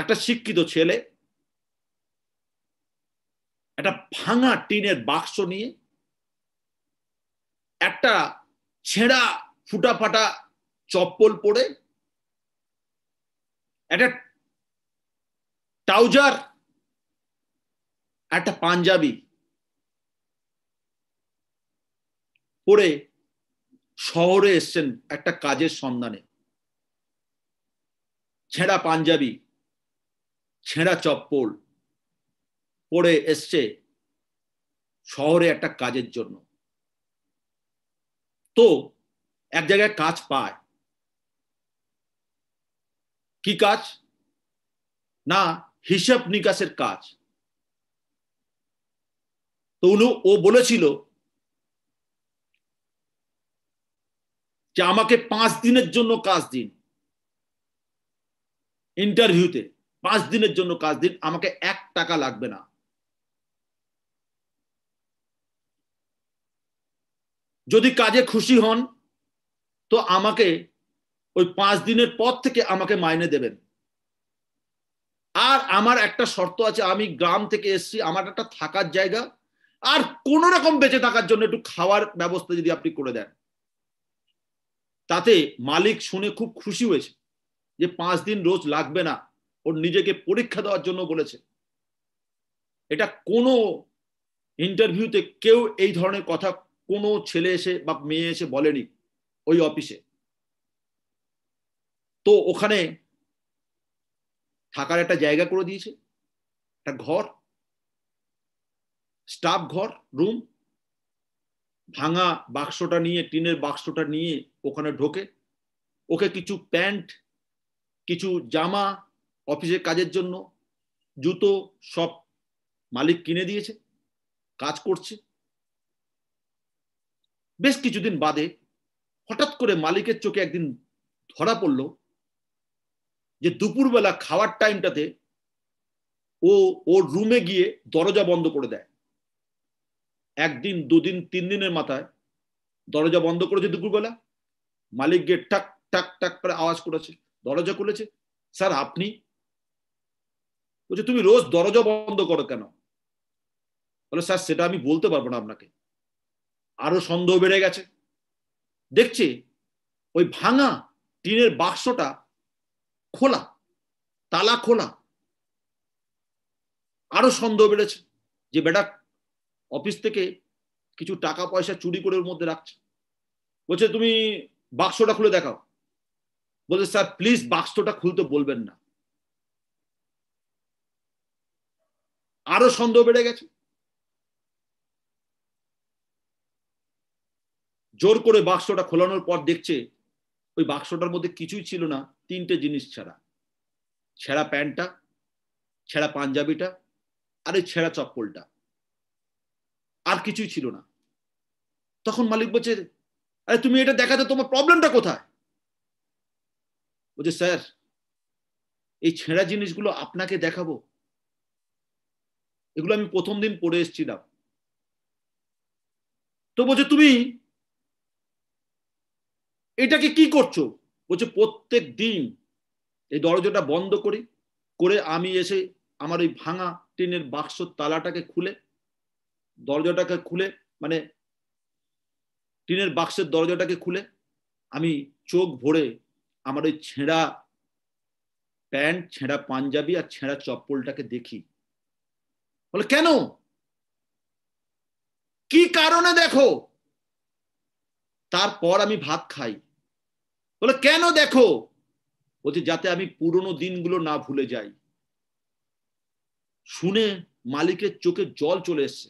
একটা শিক্ষিত ছেলে একটা ভাঙা টিনের বাক্স নিয়ে একটা ছেঁড়া ফুটা ফাটা চপ্পল পরে একটা ট্রাউজার একটা পাঞ্জাবি পরে শহরে এসছেন একটা কাজের সন্ধানে ছেঁড়া পাঞ্জাবি ছেঁড়া চপ্পল পড়ে এসছে শহরে একটা কাজের জন্য তো এক জায়গায় কাজ পায় কি কাজ না হিসাব নিকাশের কাজ তো উনি ও বলেছিল যে আমাকে পাঁচ দিনের জন্য কাজ দিন ইন্টারভিউতে পাঁচ দিনের জন্য কাজ দিন আমাকে এক টাকা লাগবে না যদি কাজে খুশি হন তো আমাকে ওই পাঁচ দিনের পর থেকে আমাকে মাইনে দেবেন আর আমার একটা শর্ত আছে আমি গ্রাম থেকে এসছি আমার একটা থাকার জায়গা আর কোন রকম বেঁচে থাকার জন্য একটু খাওয়ার ব্যবস্থা যদি আপনি করে দেন তাতে মালিক শুনে খুব খুশি হয়েছে যে পাঁচ দিন রোজ লাগবে না ওর নিজেকে পরীক্ষা দেওয়ার জন্য বলেছে এটা কোনো ইন্টারভিউতে কেউ এই ধরনের কথা কোনো ছেলে এসে বা মেয়ে এসে বলেনি ওই অফিসে তো ওখানে থাকার একটা জায়গা করে দিয়েছে একটা ঘর স্টাফ ঘর রুম ভাঙা বাক্সটা নিয়ে টিনের বাক্সটা নিয়ে ওখানে ঢোকে ওকে কিছু প্যান্ট কিছু জামা অফিসের কাজের জন্য জুতো সব মালিক কিনে দিয়েছে কাজ করছে বেশ কিছুদিন বাদে হঠাৎ করে মালিকের চোখে একদিন ধরা পড়ল যে দুপুরবেলা খাওয়ার টাইমটাতে ও ওর রুমে গিয়ে দরজা বন্ধ করে দেয় একদিন দুদিন তিন দিনের মাথায় দরজা বন্ধ করেছে দুপুরবেলা মালিক গিয়ে টাক টাক টাক করে আওয়াজ করেছে দরজা খুলেছে স্যার আপনি বলছে তুমি রোজ দরজা বন্ধ করো কেন বলে স্যার সেটা আমি বলতে পারবো না আপনাকে আরো সন্দেহ বেড়ে গেছে দেখছি ওই ভাঙা টিনের বাক্সটা খোলা তালা খোলা আরো সন্দেহ বেড়েছে যে বেটা অফিস থেকে কিছু টাকা পয়সা চুরি করে ওর মধ্যে রাখছে বলছে তুমি বাক্সটা খুলে দেখাও বলছে স্যার প্লিজ বাক্সটা খুলতে বলবেন না আরো সন্দেহ বেড়ে গেছে জোর করে বাক্সটা খোলানোর পর দেখছে ওই বাক্সটার মধ্যে কিছুই ছিল না তিনটে জিনিস ছাড়া ছেঁড়া প্যান্টটা ছেঁড়া পাঞ্জাবিটা আর ওই ছেঁড়া চপ্পলটা আর কিছুই ছিল না তখন মালিক বলছে আরে তুমি এটা দেখাতে তোমার প্রবলেমটা কোথায় বলছে স্যার এই ছেঁড়া জিনিসগুলো আপনাকে দেখাবো এগুলো আমি প্রথম দিন পড়ে এসেছিলাম তো বলছে তুমি এটাকে কি করছো বলছে প্রত্যেক দিন এই দরজাটা বন্ধ করি করে আমি এসে আমার ওই ভাঙা টিনের বাক্স তালাটাকে খুলে দরজাটাকে খুলে মানে টিনের বাক্সের দরজাটাকে খুলে আমি চোখ ভরে আমার ওই ছেঁড়া প্যান্ট ছেঁড়া পাঞ্জাবি আর ছেঁড়া চপ্পলটাকে দেখি বলে কেন কি কারণে দেখো তারপর আমি ভাত খাই বলে কেন দেখো বলছে যাতে আমি পুরনো দিনগুলো না ভুলে যাই শুনে মালিকের চোখে জল চলে এসছে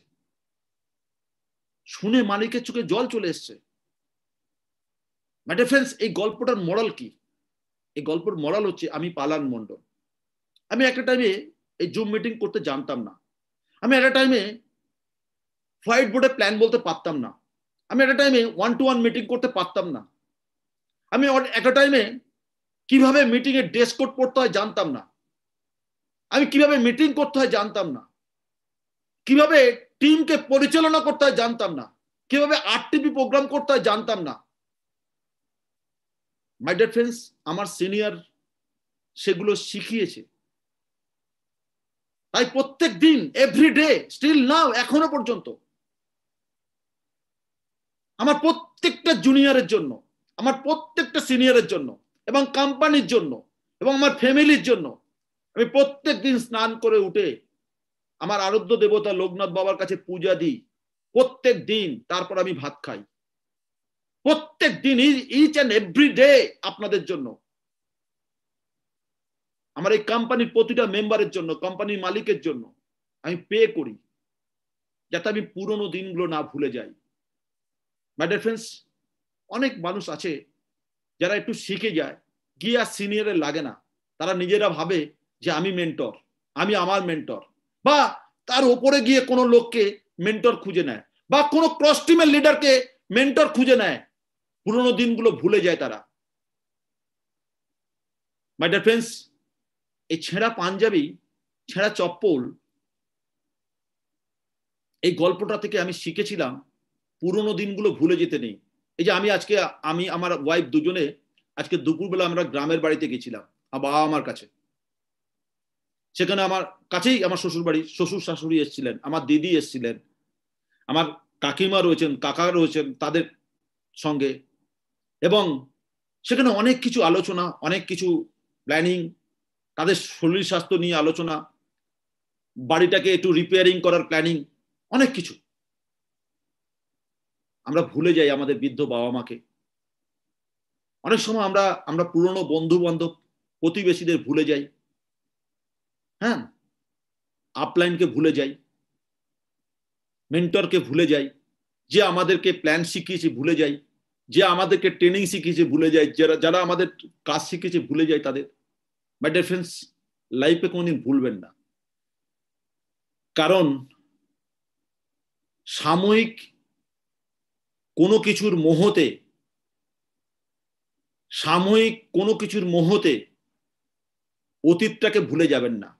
শুনে মালিকের চোখে জল চলে এসছে ম্যাডার ফ্রেন্ডস এই গল্পটার মরাল কি এই গল্পের মরাল হচ্ছে আমি পালান মন্ডল আমি একটা টাইমে এই জুম মিটিং করতে জানতাম না আমি একটা টাইমে হোয়াইট বোর্ডে প্ল্যান বলতে পারতাম না আমি একটা টাইমে ওয়ান টু ওয়ান মিটিং করতে পারতাম না আমি একটা টাইমে কিভাবে মিটিংয়ে ড্রেস কোড পড়তে হয় জানতাম না আমি কিভাবে মিটিং করতে হয় জানতাম না কিভাবে টিমকে পরিচালনা করতে হয় জানতাম না কিভাবে আরটিপি প্রোগ্রাম করতে হয় জানতাম না মাই ডিয়ার ফ্রেন্ডস আমার সিনিয়র সেগুলো শিখিয়েছে তাই প্রত্যেক দিন এভরি ডে স্টিল নাও এখনো পর্যন্ত আমার প্রত্যেকটা জুনিয়রের জন্য আমার প্রত্যেকটা সিনিয়রের জন্য এবং কোম্পানির জন্য এবং আমার ফ্যামিলির জন্য আমি প্রত্যেক দিন স্নান করে উঠে আমার আরোগ্য দেবতা লোকনাথ বাবার কাছে পূজা দিই প্রত্যেক দিন তারপর আমি ভাত খাই প্রত্যেক দিন ইচ অ্যান্ড এভরি ডে আপনাদের জন্য আমার এই কোম্পানির প্রতিটা মেম্বারের জন্য কোম্পানির মালিকের জন্য আমি পে করি যাতে আমি পুরনো দিনগুলো না ভুলে যাই ম্যাডার ফ্রেন্ডস অনেক মানুষ আছে যারা একটু শিখে যায় গিয়ে আর সিনিয়রের লাগে না তারা নিজেরা ভাবে যে আমি মেন্টর আমি আমার মেন্টর বা তার ওপরে গিয়ে কোনো লোককে মেন্টর খুঁজে নেয় বা কোনো ক্রস টিমের লিডারকে মেন্টর খুঁজে নেয় পুরনো দিনগুলো ভুলে যায় তারা মাই ডিয়ার ফ্রেন্ডস এই ছেঁড়া পাঞ্জাবি ছেঁড়া চপ্পল এই গল্পটা থেকে আমি শিখেছিলাম পুরনো দিনগুলো ভুলে যেতে নেই এই যে আমি আজকে আমি আমার ওয়াইফ দুজনে আজকে দুপুরবেলা আমরা গ্রামের বাড়িতে গেছিলাম বা বাবা আমার কাছে সেখানে আমার কাছেই আমার শ্বশুর বাড়ি শ্বশুর শাশুড়ি এসেছিলেন আমার দিদি এসেছিলেন আমার কাকিমা রয়েছেন কাকা রয়েছেন তাদের সঙ্গে এবং সেখানে অনেক কিছু আলোচনা অনেক কিছু প্ল্যানিং তাদের শরীর স্বাস্থ্য নিয়ে আলোচনা বাড়িটাকে একটু রিপেয়ারিং করার প্ল্যানিং অনেক কিছু আমরা ভুলে যাই আমাদের বৃদ্ধ বাবা মাকে অনেক সময় আমরা আমরা পুরনো বন্ধু বান্ধব প্রতিবেশীদের ভুলে যাই হ্যাঁ আপলাইনকে ভুলে যাই মেন্টরকে ভুলে যাই যে আমাদেরকে প্ল্যান শিখিয়েছে ভুলে যাই যে আমাদেরকে ট্রেনিং শিখিয়েছে ভুলে যাই যারা যারা আমাদের কাজ শিখিয়েছে ভুলে যাই তাদের মাই ডিয়ার ফ্রেন্ডস লাইফে কোনোদিন ভুলবেন না কারণ সাময়িক কোনো কিছুর মোহতে সাময়িক কোনো কিছুর মোহতে অতীতটাকে ভুলে যাবেন না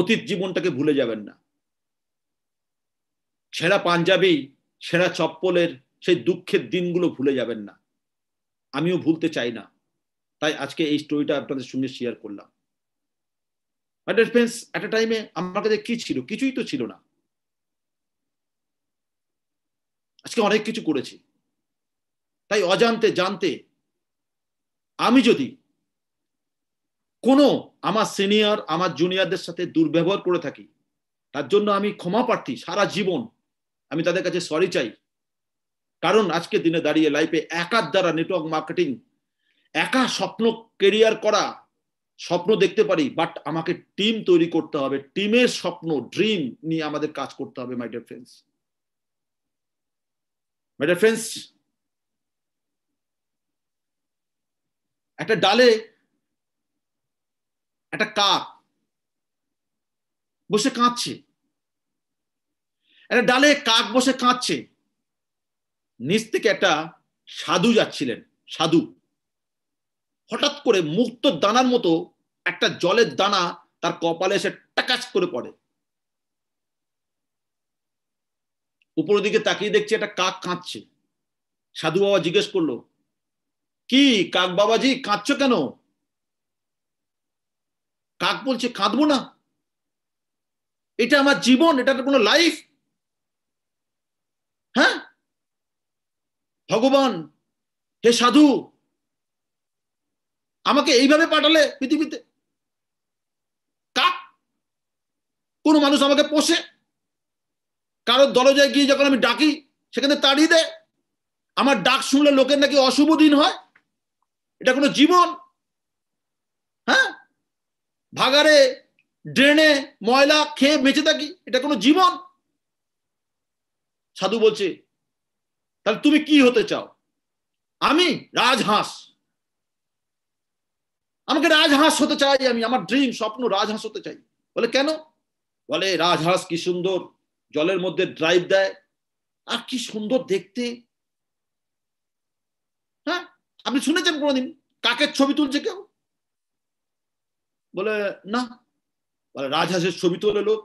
অতীত জীবনটাকে ভুলে যাবেন না ছেঁড়া পাঞ্জাবেই ছেঁড়া চপ্পলের সেই দুঃখের দিনগুলো ভুলে যাবেন না আমিও ভুলতে চাই না তাই আজকে এই স্টোরিটা আপনাদের সঙ্গে শেয়ার করলাম একটা টাইমে আমার কাছে কি ছিল কিছুই তো ছিল না আজকে অনেক কিছু করেছি তাই অজান্তে জানতে আমি যদি কোনো আমার সিনিয়র আমার জুনিয়রদের সাথে দুর্ব্যবহার করে থাকি তার জন্য আমি ক্ষমা প্রার্থী সারা জীবন আমি তাদের কাছে সরি চাই কারণ আজকে দিনে দাঁড়িয়ে লাইফে একার দ্বারা নেটওয়ার্ক মার্কেটিং একা স্বপ্ন কেরিয়ার করা স্বপ্ন দেখতে পারি বাট আমাকে টিম তৈরি করতে হবে টিমের স্বপ্ন ড্রিম নিয়ে আমাদের কাজ করতে হবে my dear friends my dear friends একটা ডালে একটা কাক বসে কাঁদছে একটা ডালে কাক বসে কাঁদছে নিচ থেকে একটা সাধু যাচ্ছিলেন সাধু হঠাৎ করে মুক্ত দানার মতো একটা জলের দানা তার কপালে এসে টাকাচ করে পড়ে উপরের দিকে তাকিয়ে দেখছে একটা কাক কাঁদছে সাধু বাবা জিজ্ঞেস করলো কি কাক বাবাজি কাঁদছো কেন কাক বলছে কাঁদবো না এটা আমার জীবন এটা কোনো লাইফ হ্যাঁ ভগবান হে সাধু আমাকে এইভাবে পাঠালে পৃথিবীতে কাক কোনো মানুষ আমাকে পোষে কারোর দরজায় গিয়ে যখন আমি ডাকি সেখানে তাড়িয়ে দেয় আমার ডাক শুনলে লোকের নাকি অশুভ দিন হয় এটা কোনো জীবন হ্যাঁ ভাগারে ড্রেনে ময়লা খেয়ে বেঁচে থাকি এটা কোনো জীবন সাধু বলছে তাহলে তুমি কি হতে চাও আমি রাজহাঁস আমাকে রাজহাঁস হতে চাই আমি আমার ড্রিম স্বপ্ন রাজহাঁস হতে চাই বলে কেন বলে রাজহাঁস কি সুন্দর জলের মধ্যে ড্রাইভ দেয় আর কি সুন্দর দেখতে হ্যাঁ আপনি শুনেছেন কোনোদিন কাকের ছবি তুলছে কেউ বলে না বলে রাজহাঁসের ছবি তোলে লোক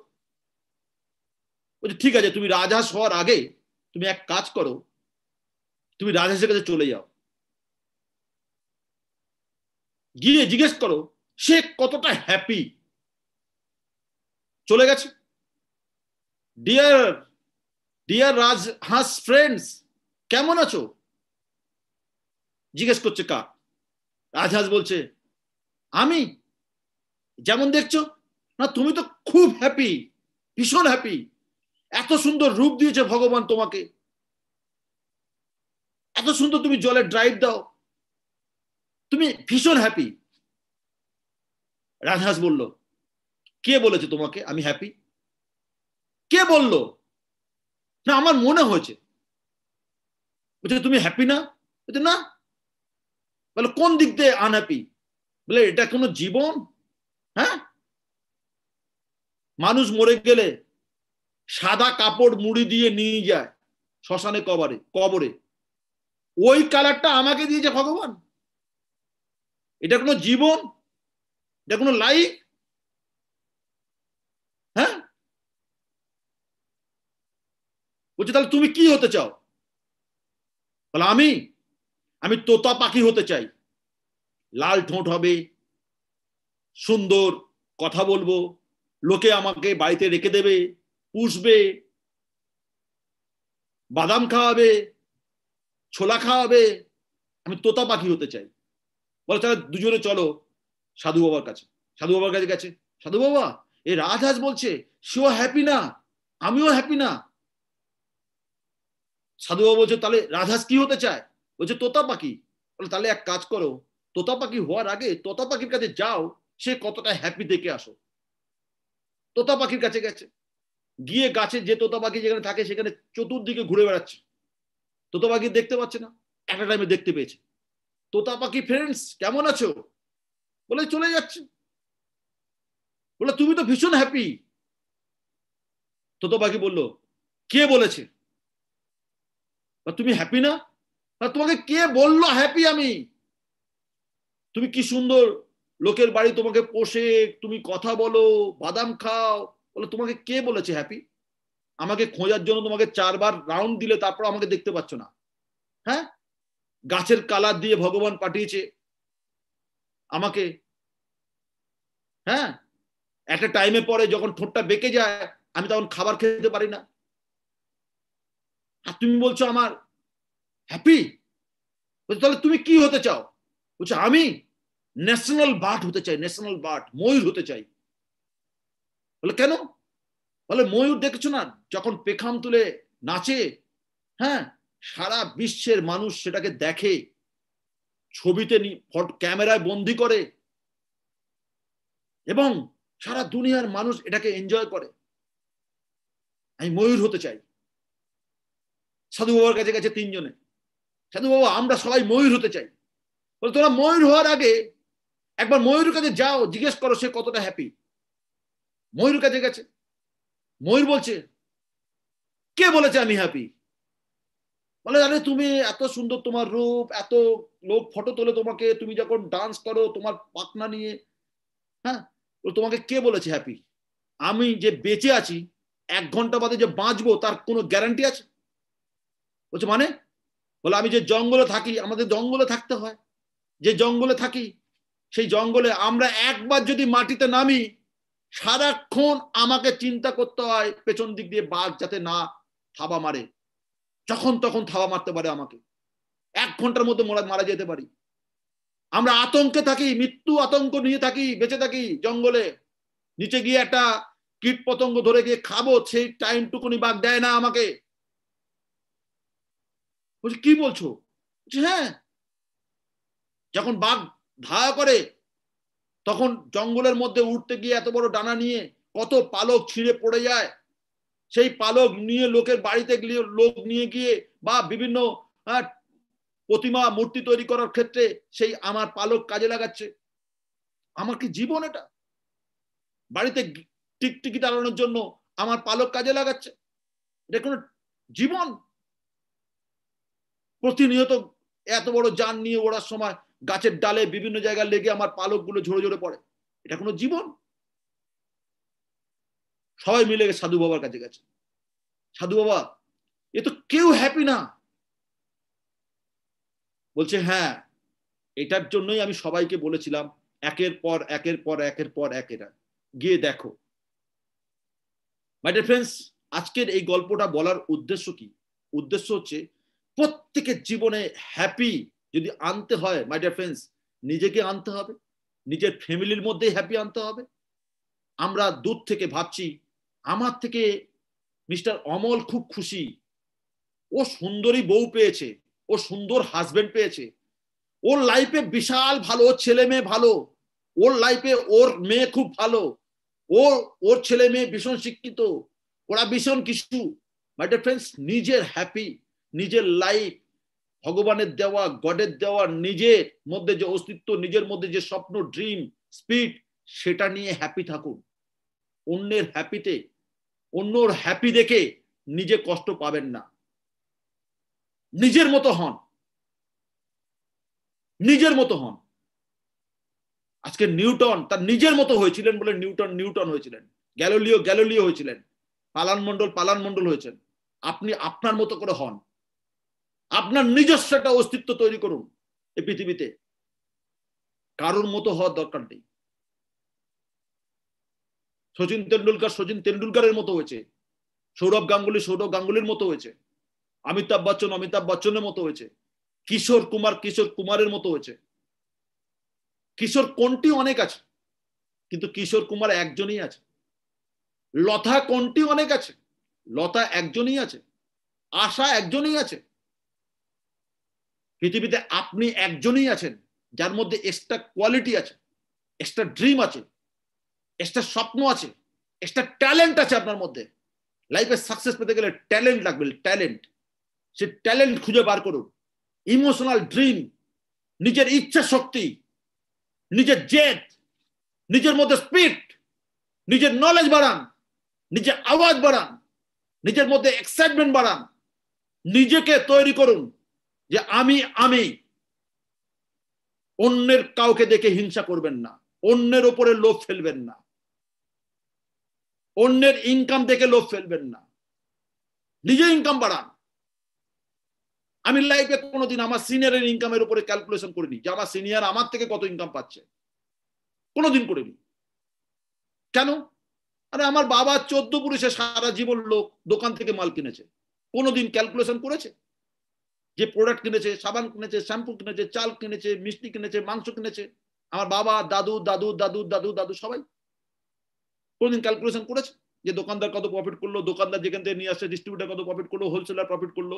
বলছে ঠিক আছে তুমি রাজহাঁস হওয়ার আগে তুমি এক কাজ করো তুমি রাজহাঁসের কাছে চলে যাও গিয়ে জিজ্ঞেস করো সে কতটা হ্যাপি চলে গেছে ডিয়ার ডিয়ার রাজ হাস ফ্রেন্ডস কেমন আছো জিজ্ঞেস করছে কা রাজহাঁস বলছে আমি যেমন দেখছো না তুমি তো খুব হ্যাপি ভীষণ হ্যাপি এত সুন্দর রূপ দিয়েছে ভগবান তোমাকে এত সুন্দর তুমি জলে ড্রাইভ দাও তুমি ভীষণ হ্যাপি রাজহাস বলল কে বলেছে তোমাকে আমি হ্যাপি কে বলল না আমার মনে হয়েছে বলছে তুমি হ্যাপি না বলছে না বলে কোন দিক দিয়ে আনহ্যাপি বলে এটা কোনো জীবন হ্যাঁ মানুষ মরে গেলে সাদা কাপড় মুড়ি দিয়ে নিয়ে যায় শ্মশানে কবরে কবরে ওই কালারটা আমাকে দিয়েছে ভগবান এটা কোনো জীবন এটা কোনো লাইফ হ্যাঁ বলছে তাহলে তুমি কি হতে চাও বলে আমি আমি তোতা পাখি হতে চাই লাল ঠোঁট হবে সুন্দর কথা বলবো লোকে আমাকে বাড়িতে রেখে দেবে পুষবে বাদাম খাওয়াবে ছোলা খাওয়াবে আমি তোতা পাখি হতে চাই বলো তাহলে দুজনে চলো সাধু বাবার কাছে সাধু বাবার কাছে গেছে সাধু বাবা এ রাজহাজ বলছে সেও হ্যাপি না আমিও হ্যাপি না সাধু বাবা বলছে তাহলে রাজহাজ কি হতে চায় বলছে তোতা পাখি বলে তাহলে এক কাজ করো তোতা পাখি হওয়ার আগে তোতা পাখির কাছে যাও সে কতটা হ্যাপি দেখে আসো তোতা পাখির কাছে গেছে গিয়ে গাছে যে তোতা পাখি যেখানে থাকে সেখানে চতুর্দিকে ঘুরে বেড়াচ্ছে তোতা পাখি দেখতে পাচ্ছে না একটা টাইমে দেখতে পেয়েছে তোতা পাখি ফ্রেন্ডস কেমন আছো বলে চলে যাচ্ছে বলে তুমি তো ভীষণ হ্যাপি তোতা পাখি বললো কে বলেছে তুমি হ্যাপি না তোমাকে কে বললো হ্যাপি আমি তুমি কি সুন্দর লোকের বাড়ি তোমাকে পোষে তুমি কথা বলো বাদাম খাও বলে তোমাকে কে বলেছে হ্যাপি আমাকে খোঁজার জন্য তোমাকে চারবার রাউন্ড দিলে তারপর আমাকে দেখতে পাচ্ছ না হ্যাঁ গাছের কালার দিয়ে ভগবান পাঠিয়েছে আমাকে হ্যাঁ একটা টাইমে পরে যখন ঠোঁটটা বেঁকে যায় আমি তখন খাবার খেতে পারি না আর তুমি বলছো আমার হ্যাপি বলছো তাহলে তুমি কি হতে চাও বলছো আমি ন্যাশনাল বাট হতে চাই ন্যাশনাল বাট ময়ূর হতে চাই বলে কেন বলে ময়ূর দেখেছো না যখন পেখাম তুলে নাচে হ্যাঁ সারা বিশ্বের মানুষ সেটাকে দেখে ছবিতে ক্যামেরায় বন্দি করে এবং সারা দুনিয়ার মানুষ এটাকে এনজয় করে আমি ময়ূর হতে চাই সাধু বাবার কাছে গেছে তিনজনে সাধু বাবা আমরা সবাই ময়ূর হতে চাই বলে তোরা ময়ূর হওয়ার আগে একবার ময়ূর কাছে যাও জিজ্ঞেস করো সে কতটা হ্যাপি ময়ূর কাছে গেছে ময়ূর বলছে কে বলেছে আমি হ্যাপি বলে আরে তুমি এত সুন্দর তোমার রূপ এত লোক ফটো তোলে তোমাকে তুমি যখন ডান্স করো তোমার পাকনা নিয়ে হ্যাঁ তোমাকে কে বলেছে হ্যাপি আমি যে বেঁচে আছি এক ঘন্টা বাদে যে বাঁচবো তার কোনো গ্যারান্টি আছে বলছে মানে বলে আমি যে জঙ্গলে থাকি আমাদের জঙ্গলে থাকতে হয় যে জঙ্গলে থাকি সেই জঙ্গলে আমরা একবার যদি মাটিতে নামি সারাক্ষণ আমাকে চিন্তা করতে হয় পেছন দিক দিয়ে বাঘ যাতে না থাবা মারে যখন তখন থাবা মারতে পারে আমাকে এক ঘন্টার মধ্যে মোরাদ মারা যেতে পারি আমরা আতঙ্কে থাকি মৃত্যু আতঙ্ক নিয়ে থাকি বেঁচে থাকি জঙ্গলে নিচে গিয়ে একটা কীট পতঙ্গ ধরে গিয়ে খাবো সেই টাইমটুকুনি বাদ দেয় না আমাকে বলছি কি বলছো হ্যাঁ যখন বাঘ ধাওয়া করে তখন জঙ্গলের মধ্যে উঠতে গিয়ে এত বড় ডানা নিয়ে কত পালক ছিঁড়ে পড়ে যায় সেই পালক নিয়ে লোকের বাড়িতে লোক নিয়ে গিয়ে বা বিভিন্ন প্রতিমা মূর্তি তৈরি করার ক্ষেত্রে সেই আমার পালক কাজে লাগাচ্ছে আমার কি জীবন এটা বাড়িতে টিকটিকি দাঁড়ানোর জন্য আমার পালক কাজে লাগাচ্ছে এটা কোনো জীবন প্রতিনিয়ত এত বড় যান নিয়ে ওড়ার সময় গাছের ডালে বিভিন্ন জায়গায় লেগে আমার পালকগুলো ঝরে ঝরে পড়ে এটা কোনো জীবন সবাই মিলে সাধু বাবার কাছে গেছে সাধু বাবা এ তো কেউ হ্যাপি না বলছে হ্যাঁ এটার জন্যই আমি সবাইকে বলেছিলাম একের পর একের পর একের পর একের গিয়ে দেখো মাই ফ্রেন্ডস আজকের এই গল্পটা বলার উদ্দেশ্য কি উদ্দেশ্য হচ্ছে প্রত্যেকের জীবনে হ্যাপি যদি আনতে হয় মাই ডিয়ার ফ্রেন্ডস নিজেকে আনতে হবে নিজের ফ্যামিলির মধ্যেই হ্যাপি আনতে হবে আমরা দূর থেকে ভাবছি আমার থেকে মিস্টার অমল খুব খুশি ও সুন্দরী বউ পেয়েছে ও সুন্দর হাজবেন্ড পেয়েছে ওর লাইফে বিশাল ভালো ওর ছেলে মেয়ে ভালো ওর লাইফে ওর মেয়ে খুব ভালো ও ওর ছেলে মেয়ে ভীষণ শিক্ষিত ওরা ভীষণ কিছু মাইটার ফ্রেন্ডস নিজের হ্যাপি নিজের লাইফ ভগবানের দেওয়া গডের দেওয়া নিজের মধ্যে যে অস্তিত্ব নিজের মধ্যে যে স্বপ্ন ড্রিম স্পিড সেটা নিয়ে হ্যাপি থাকুন অন্যের হ্যাপিতে অন্যর হ্যাপি দেখে নিজে কষ্ট পাবেন না নিজের মতো হন নিজের মতো হন আজকে নিউটন তার নিজের মতো হয়েছিলেন বলে নিউটন নিউটন হয়েছিলেন গ্যালোলিও গ্যালোলিও হয়েছিলেন পালান মন্ডল পালান মন্ডল হয়েছেন আপনি আপনার মতো করে হন আপনার নিজস্ব একটা অস্তিত্ব তৈরি করুন এই পৃথিবীতে কারোর মতো হওয়ার দরকার নেই সচিন তেন্ডুলকার সচিন তেন্ডুলকারের মতো হয়েছে সৌরভ গাঙ্গুলি সৌরভ গাঙ্গুলির মতো হয়েছে অমিতাভ বচ্চন অমিতাভ বচ্চনের মতো হয়েছে কিশোর কুমার কিশোর কুমারের মতো হয়েছে কিশোর কোনটি অনেক আছে কিন্তু কিশোর কুমার একজনই আছে লতা কোনটি অনেক আছে লতা একজনই আছে আশা একজনই আছে পৃথিবীতে আপনি একজনই আছেন যার মধ্যে এক্সট্রা কোয়ালিটি আছে এক্সট্রা ড্রিম আছে এক্সট্রা স্বপ্ন আছে এক্সট্রা ট্যালেন্ট আছে আপনার মধ্যে লাইফে সাকসেস পেতে গেলে ট্যালেন্ট লাগবে ট্যালেন্ট সে ট্যালেন্ট খুঁজে বার করুন ইমোশনাল ড্রিম নিজের ইচ্ছা শক্তি নিজের জেদ নিজের মধ্যে স্পিড নিজের নলেজ বাড়ান নিজের আওয়াজ বাড়ান নিজের মধ্যে এক্সাইটমেন্ট বাড়ান নিজেকে তৈরি করুন যে আমি আমি অন্যের কাউকে দেখে হিংসা করবেন না অন্যের ওপরে লোভ ফেলবেন না অন্যের ইনকাম দেখে লোভ ফেলবেন না নিজে ইনকাম বাড়ান আমি লাইফে কোনোদিন আমার সিনিয়রের ইনকামের উপরে ক্যালকুলেশন করিনি যে আমার সিনিয়র আমার থেকে কত ইনকাম পাচ্ছে কোনোদিন করিনি কেন আরে আমার বাবা চোদ্দ পুরুষে সারা জীবন লোক দোকান থেকে মাল কিনেছে কোনোদিন ক্যালকুলেশন করেছে যে প্রোডাক্ট কিনেছে সাবান কিনেছে শ্যাম্পু কিনেছে চাল কিনেছে মিষ্টি কিনেছে মাংস কিনেছে আমার বাবা দাদু দাদু দাদু দাদু দাদু সবাই কোনদিন ক্যালকুলেশন করেছে যে দোকানদার কত প্রফিট করলো দোকানদার যেখান থেকে নিয়ে আসছে ডিস্ট্রিবিউটার কত প্রফিট করলো হোলসেলার প্রফিট করলো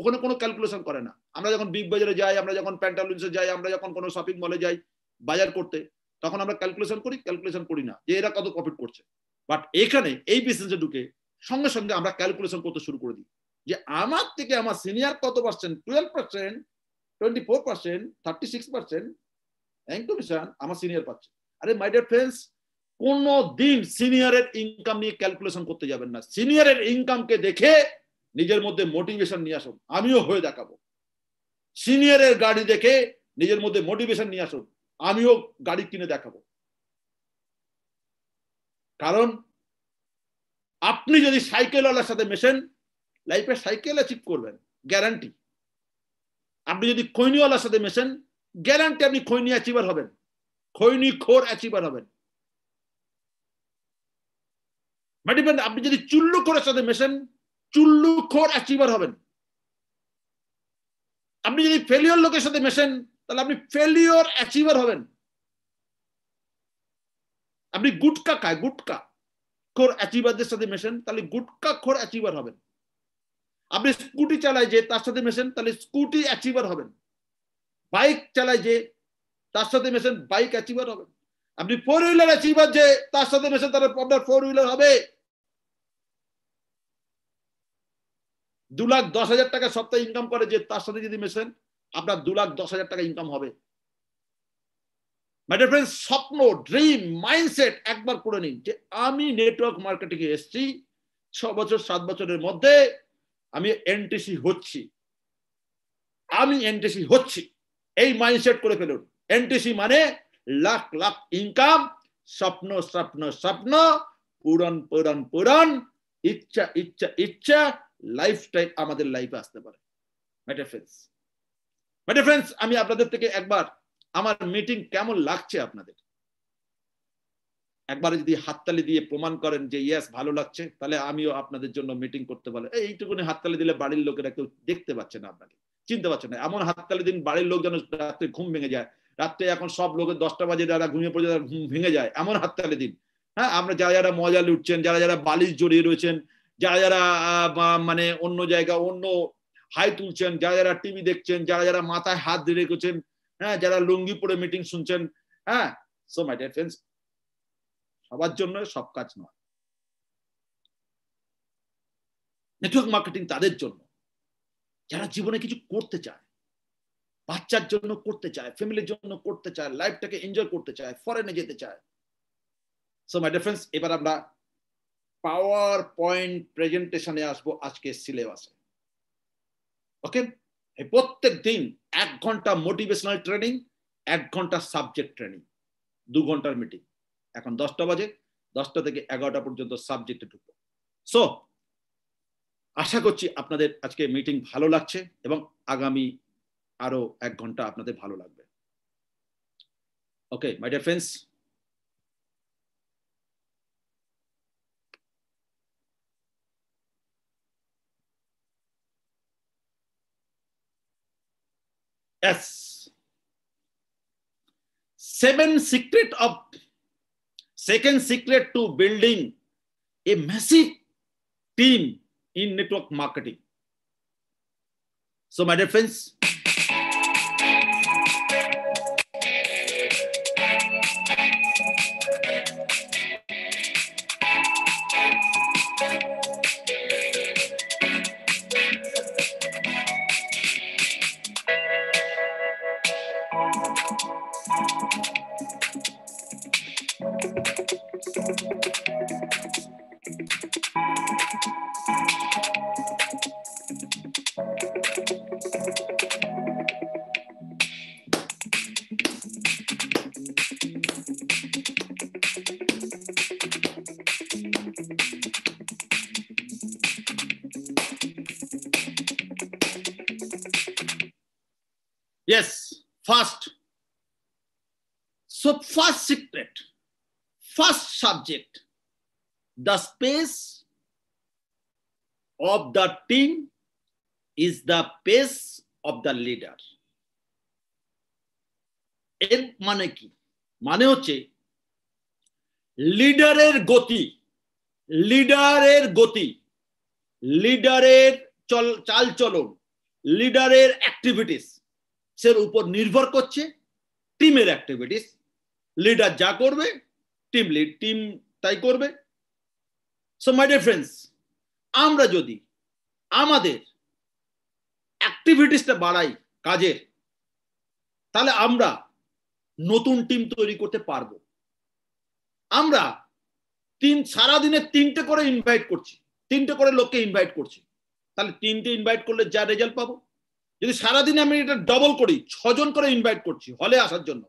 ওখানে কোনো ক্যালকুলেশন করে না আমরা যখন বিগ বাজারে যাই আমরা যখন প্যান্টালুন্সে যাই আমরা যখন কোনো শপিং মলে যাই বাজার করতে তখন আমরা ক্যালকুলেশন করি ক্যালকুলেশন করি না যে এরা কত প্রফিট করছে বাট এখানে এই বিজনেসে ঢুকে সঙ্গে সঙ্গে আমরা ক্যালকুলেশন করতে শুরু করে দিই যে আমার থেকে আমার সিনিয়র কত percent twelve percent twenty four percent thirty six percent commission আমার সিনিয়র পাচ্ছে আরে মাই ডিয়ার ফ্রেন্ডস কোনো দিন সিনিয়রের ইনকাম নিয়ে ক্যালকুলেশন করতে যাবেন না সিনিয়রের ইনকামকে দেখে নিজের মধ্যে মোটিভেশন নিয়ে আসুন আমিও হয়ে দেখাবো সিনিয়রের গাড়ি দেখে নিজের মধ্যে মোটিভেশন নিয়ে আসুন আমিও গাড়ি কিনে দেখাবো কারণ আপনি যদি সাইকেলওয়ালার সাথে মেশেন লাইফে সাইকেল অ্যাচিভ করবেন গ্যারান্টি আপনি যদি খৈনিওয়ালার সাথে মেশেন গ্যারান্টি আপনি খৈনি অ্যাচিভার হবেন খৈনি খোর অ্যাচিভার হবেন মাই আপনি যদি চুল্লুখোরের সাথে মেশেন চুল্লুখোর অ্যাচিভার হবেন আপনি যদি ফেলিওর লোকের সাথে মেশেন তাহলে আপনি ফেলিওর অ্যাচিভার হবেন আপনি গুটকা খায় গুটকা খোর অ্যাচিভারদের সাথে মেশেন তাহলে গুটকা খোর অ্যাচিভার হবেন আপনি স্কুটি চালায় যে তার সাথে মেশেন তাহলে স্কুটি অ্যাচিভার হবেন বাইক চালায় যে তার সাথে মেশেন বাইক অ্যাচিভার হবেন আপনি ফোর হুইলার অ্যাচিভার যে তার সাথে মেশে তার আপনার ফোর হুইলার হবে দু লাখ দশ হাজার টাকা সপ্তাহে ইনকাম করে যে তার সাথে যদি মেশেন আপনার দু লাখ দশ হাজার টাকা ইনকাম হবে ম্যাটার ফ্রেন্ড স্বপ্ন ড্রিম মাইন্ডসেট একবার করে নিন যে আমি নেটওয়ার্ক মার্কেটিংয়ে এসছি ছ বছর সাত বছরের মধ্যে আমি এনটিসি হচ্ছি আমি এনটিসি হচ্ছি এই মাইন্ডসেট করে ফেলুন এনটিসি মানে লাখ লাখ ইনকাম স্বপ্ন স্বপ্ন স্বপ্ন পূরণ পূরণ পূরণ ইচ্ছা ইচ্ছা ইচ্ছা লাইফস্টাইল আমাদের লাইফে আসতে পারে মেটাফ্রেন্স মেটাফ্রেন্স আমি আপনাদের থেকে একবার আমার মিটিং কেমন লাগছে আপনাদের একবার যদি হাততালি দিয়ে প্রমাণ করেন যে ইয়াস ভালো লাগছে তাহলে আমিও আপনাদের জন্য মিটিং করতে পারবো এইটুকুনি হাততালি দিলে বাড়ির লোকেরা কেউ দেখতে পাচ্ছে না আপনাকে চিনতে পারছে না এমন হাততালি দিন বাড়ির লোক যেন রাত্রে ঘুম ভেঙে যায় রাত্রে এখন সব লোকের দশটা বাজে যারা ঘুমিয়ে পড়ে যারা ঘুম ভেঙে যায় এমন হাততালি দিন হ্যাঁ আমরা যারা যারা মজা লুটছেন যারা যারা বালিশ জড়িয়ে রয়েছেন যারা যারা মানে অন্য জায়গা অন্য হাই তুলছেন যারা যারা টিভি দেখছেন যারা যারা মাথায় হাত দিয়ে রেখেছেন হ্যাঁ যারা লুঙ্গি পরে মিটিং শুনছেন হ্যাঁ সো মাই ডিয়ার ফ্রেন্ডস সবার জন্য সব কাজ নয় নেটওয়ার্ক মার্কেটিং তাদের জন্য যারা জীবনে কিছু করতে চায় বাচ্চার জন্য করতে চায় ফ্যামিলির জন্য করতে চায় লাইফটাকে এনজয় করতে চায় ফরেনে যেতে চায় সো মাই ডিফারেন্স এবার আমরা পাওয়ার পয়েন্ট প্রেজেন্টেশনে আসবো আজকে সিলেবাসে ওকে প্রত্যেক দিন এক ঘন্টা মোটিভেশনাল ট্রেনিং এক ঘন্টা সাবজেক্ট ট্রেনিং দু ঘন্টার মিটিং এখন দশটা বাজে দশটা থেকে এগারোটা পর্যন্ত সাবজেক্টে ঢুকবো সো আশা করছি আপনাদের আজকে মিটিং ভালো লাগছে এবং আগামী আরো এক ঘন্টা আপনাদের ভালো লাগবে okay my dear friends Yes. Seven secret of second secret to building a massive team in network marketing. So, my dear friends, the space of the team is the pace of the leader. এর মানে কি মানে হচ্ছে লিডারের গতি লিডারের গতি লিডারের চল চালচলন লিডারের activities সের উপর নির্ভর করছে টিমের অ্যাক্টিভিটিস লিডার যা করবে টিম লিড টিম তাই করবে সো মাই ডিয়ার ফ্রেন্ডস আমরা যদি আমাদের অ্যাক্টিভিটিসটা বাড়াই কাজের তাহলে আমরা নতুন টিম তৈরি করতে পারবো আমরা তিন সারাদিনে তিনটে করে ইনভাইট করছি তিনটে করে লোককে ইনভাইট করছি তাহলে তিনটে ইনভাইট করলে যা রেজাল্ট পাবো যদি সারাদিনে আমি এটা ডবল করি ছজন করে ইনভাইট করছি হলে আসার জন্য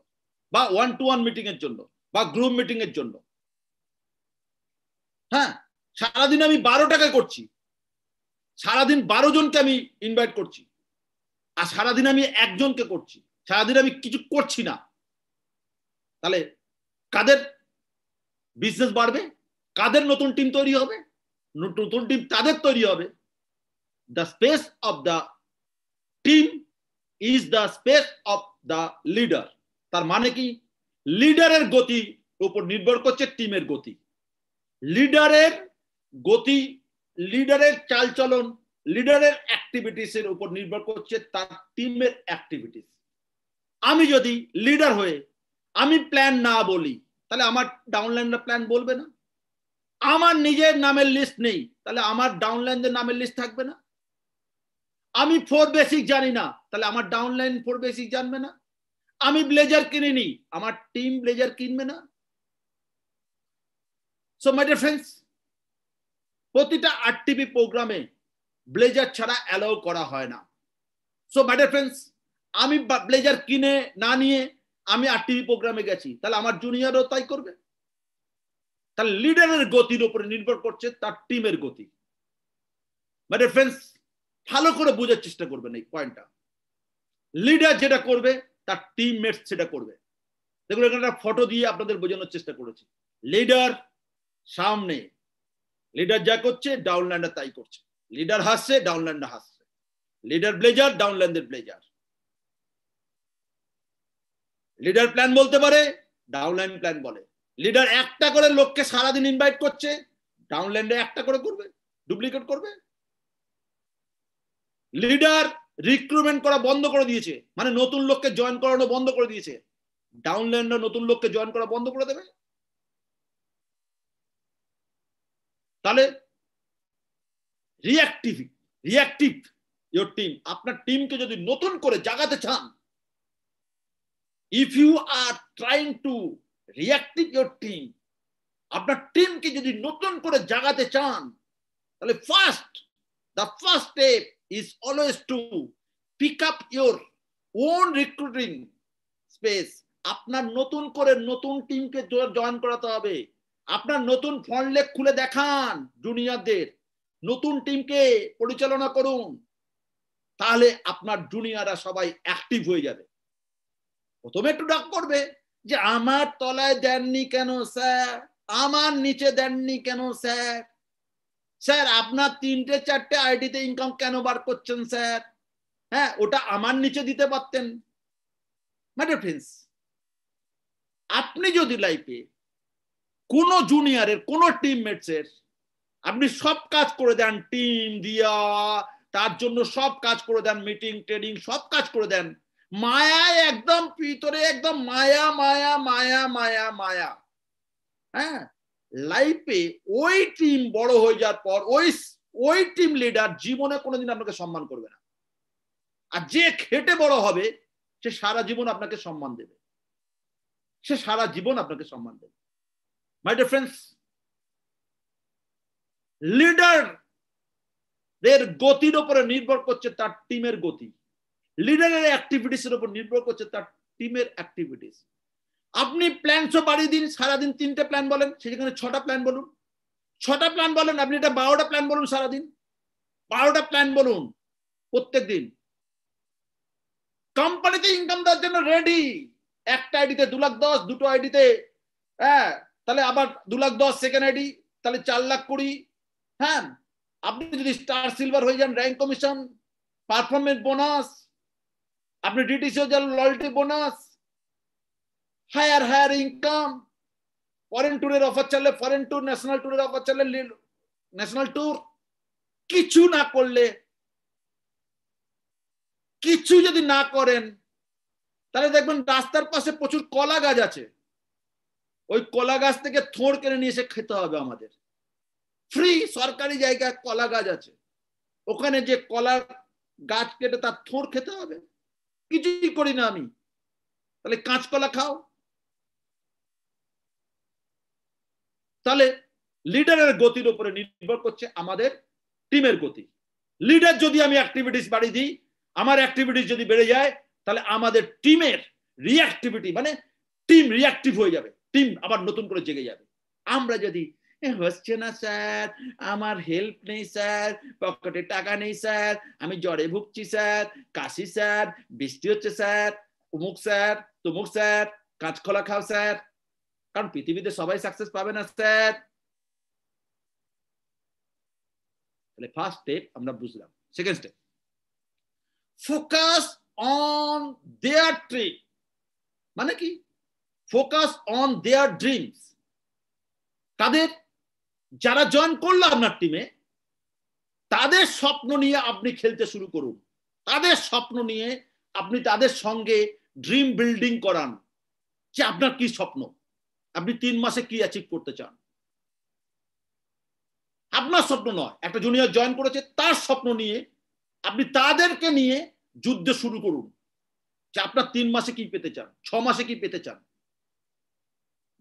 বা ওয়ান টু ওয়ান মিটিং এর জন্য বা গ্রুপ মিটিং এর জন্য হ্যাঁ সারাদিন আমি বারো টাকা করছি সারাদিন বারো জনকে আমি ইনভাইট করছি আর সারাদিন আমি একজনকে করছি সারাদিন আমি কিছু করছি না তাহলে কাদের বিজনেস বাড়বে কাদের নতুন টিম তৈরি হবে নতুন টিম তাদের তৈরি হবে the space of the team is the space of the leader তার মানে কি লিডারের গতি উপর নির্ভর করছে টিমের গতি লিডারের গতি লিডারের চালচলন লিডারের অ্যাক্টিভিটিস এর উপর নির্ভর করছে তার টিমের অ্যাক্টিভিটিস আমি যদি লিডার হয়ে আমি প্ল্যান না বলি তাহলে আমার ডাউনলাইন প্ল্যান বলবে না আমার নিজের নামের লিস্ট নেই তাহলে আমার ডাউনলাইনদের নামের লিস্ট থাকবে না আমি ফোর বেসিক জানি না তাহলে আমার ডাউনলাইন ফোর বেসিক জানবে না আমি ব্লেজার কিনিনি আমার টিম ব্লেজার কিনবে না সো মাই ডিয়ার ফ্রেন্ডস প্রতিটা আরটিভি প্রোগ্রামে ব্লেজার ছাড়া অ্যালাউ করা হয় না সো ম্যাডার ফ্রেন্ডস আমি ব্লেজার কিনে না নিয়ে আমি আরটিভি টিভি প্রোগ্রামে গেছি তাহলে আমার জুনিয়রও তাই করবে তার লিডারের গতির উপরে নির্ভর করছে তার টিমের গতি ম্যাডার ফ্রেন্ডস ভালো করে বোঝার চেষ্টা করবেন এই পয়েন্টটা লিডার যেটা করবে তার টিমমেটস সেটা করবে দেখুন এখানে একটা ফটো দিয়ে আপনাদের বোঝানোর চেষ্টা করেছি লিডার সামনে লিডার যা করছে ডাউনল্যান্ডার তাই করছে লিডার হাসছে ডাউনল্যান্ডার হাসছে লিডার ব্লেজার ডাউনল্যান্ডের ব্লেজার লিডার প্ল্যান বলতে পারে ডাউনলাইন প্ল্যান বলে লিডার একটা করে লোককে সারাদিন ইনভাইট করছে ডাউনল্যান্ডে একটা করে করবে ডুপ্লিকেট করবে লিডার রিক্রুটমেন্ট করা বন্ধ করে দিয়েছে মানে নতুন লোককে জয়েন করানো বন্ধ করে দিয়েছে ডাউনল্যান্ডে নতুন লোককে জয়েন করা বন্ধ করে দেবে তাহলে রিয়াক্টিভ রিয়াক্টিভ ইয়োর টিম আপনার টিমকে যদি নতুন করে জাগাতে চান if you are trying to reactive your team আপনার টিমকে যদি নতুন করে জাগাতে চান তাহলে first the first step is always to pick up your own recruiting space আপনার নতুন করে নতুন টিমকে জয়েন করাতে হবে আপনার নতুন ফনলেখ খুলে দেখান জুনিয়রদের নতুন টিমকে পরিচালনা করুন তাহলে আপনার জুনিয়ররা সবাই অ্যাক্টিভ হয়ে যাবে প্রথমে একটু ডাক করবে যে আমার তলায় দেননি কেন স্যার আমার নিচে দেননি কেন স্যার স্যার আপনার তিনটে চারটে আইডিতে ইনকাম কেন বার করছেন স্যার হ্যাঁ ওটা আমার নিচে দিতে পারতেন ম্যাডাম ফ্রেন্ডস আপনি যদি লাইফে কোন জুনিয়রের কোনো টিমমেটসের আপনি সব কাজ করে দেন টিম দিয়া তার জন্য সব কাজ করে দেন মিটিং ট্রেনিং সব কাজ করে দেন মায়া একদম ভিতরে একদম মায়া মায়া মায়া মায়া মায়া হ্যাঁ লাইফে ওই টিম বড় হয়ে যাওয়ার পর ওই ওই টিম লিডার জীবনে কোনোদিন আপনাকে সম্মান করবে না আর যে খেটে বড় হবে সে সারা জীবন আপনাকে সম্মান দেবে সে সারা জীবন আপনাকে সম্মান দেবে My dear friends, লিডার এর গতির উপরে নির্ভর করছে তার টিমের গতি লিডারের অ্যাক্টিভিটিস এর উপর নির্ভর করছে তার টিমের অ্যাক্টিভিটিস আপনি প্ল্যান প্ল্যানসও বাড়িয়ে দিন সারাদিন তিনটে প্ল্যান বলেন সেখানে ছটা প্ল্যান বলুন ছটা প্ল্যান বলেন আপনি এটা বারোটা প্ল্যান বলুন সারাদিন বারোটা প্ল্যান বলুন প্রত্যেক দিন কোম্পানিতে ইনকাম দেওয়ার জন্য রেডি একটা আইডিতে দু লাখ দশ দুটো আইডিতে হ্যাঁ তাহলে আবার দু লাখ দশ সেকেন্ড আইডি তাহলে চার লাখ কুড়ি হ্যাঁ আপনি যদি স্টার সিলভার হয়ে যান র্যাঙ্ক কমিশন পারফরমেন্স বোনাস আপনি ডিটিসি হয়ে যান loyalty bonus higher higher income foreign ট্যুরের অফার চললে ফরেন ট্যুর ন্যাশনাল ট্যুরের অফার চলে ন্যাশনাল ট্যুর কিছু না করলে কিছু যদি না করেন তাহলে দেখবেন রাস্তার পাশে প্রচুর কলা গাছ আছে ওই কলা গাছ থেকে থোঁড় কেড়ে নিয়ে এসে খেতে হবে আমাদের ফ্রি সরকারি জায়গায় কলা গাছ আছে ওখানে যে কলা গাছ কেটে তার থোঁড় খেতে হবে কিছুই করি না আমি তাহলে কাঁচকলা খাও তাহলে লিডারের গতির উপরে নির্ভর করছে আমাদের টিমের গতি লিডার যদি আমি অ্যাক্টিভিটিস বাড়িয়ে দিই আমার অ্যাক্টিভিটিস যদি বেড়ে যায় তাহলে আমাদের টিমের রিয়াক্টিভিটি মানে টিম রিয়াক্টিভ হয়ে যাবে টিম আবার নতুন করে জেগে যাবে আমরা যদি হচ্ছে না স্যার আমার হেল্প নেই স্যার পকেটে টাকা নেই স্যার আমি জ্বরে ভুগছি স্যার কাশি স্যার বৃষ্টি হচ্ছে স্যার অমুক স্যার তমুক স্যার খোলা খাও স্যার কারণ পৃথিবীতে সবাই সাকসেস পাবে না স্যার তাহলে ফার্স্ট স্টেপ আমরা বুঝলাম second step focus on their trip মানে কি ফোকাস অন দেয়ার ড্রিমস তাদের যারা জয়েন করলো আপনার টিমে তাদের স্বপ্ন নিয়ে আপনি খেলতে শুরু করুন তাদের স্বপ্ন নিয়ে আপনি তাদের সঙ্গে ড্রিম বিল্ডিং করান যে আপনার কি স্বপ্ন আপনি তিন মাসে কি অ্যাচিভ করতে চান আপনার স্বপ্ন নয় একটা জুনিয়র জয়েন করেছে তার স্বপ্ন নিয়ে আপনি তাদেরকে নিয়ে যুদ্ধ শুরু করুন যে আপনার তিন মাসে কি পেতে চান ছ মাসে কি পেতে চান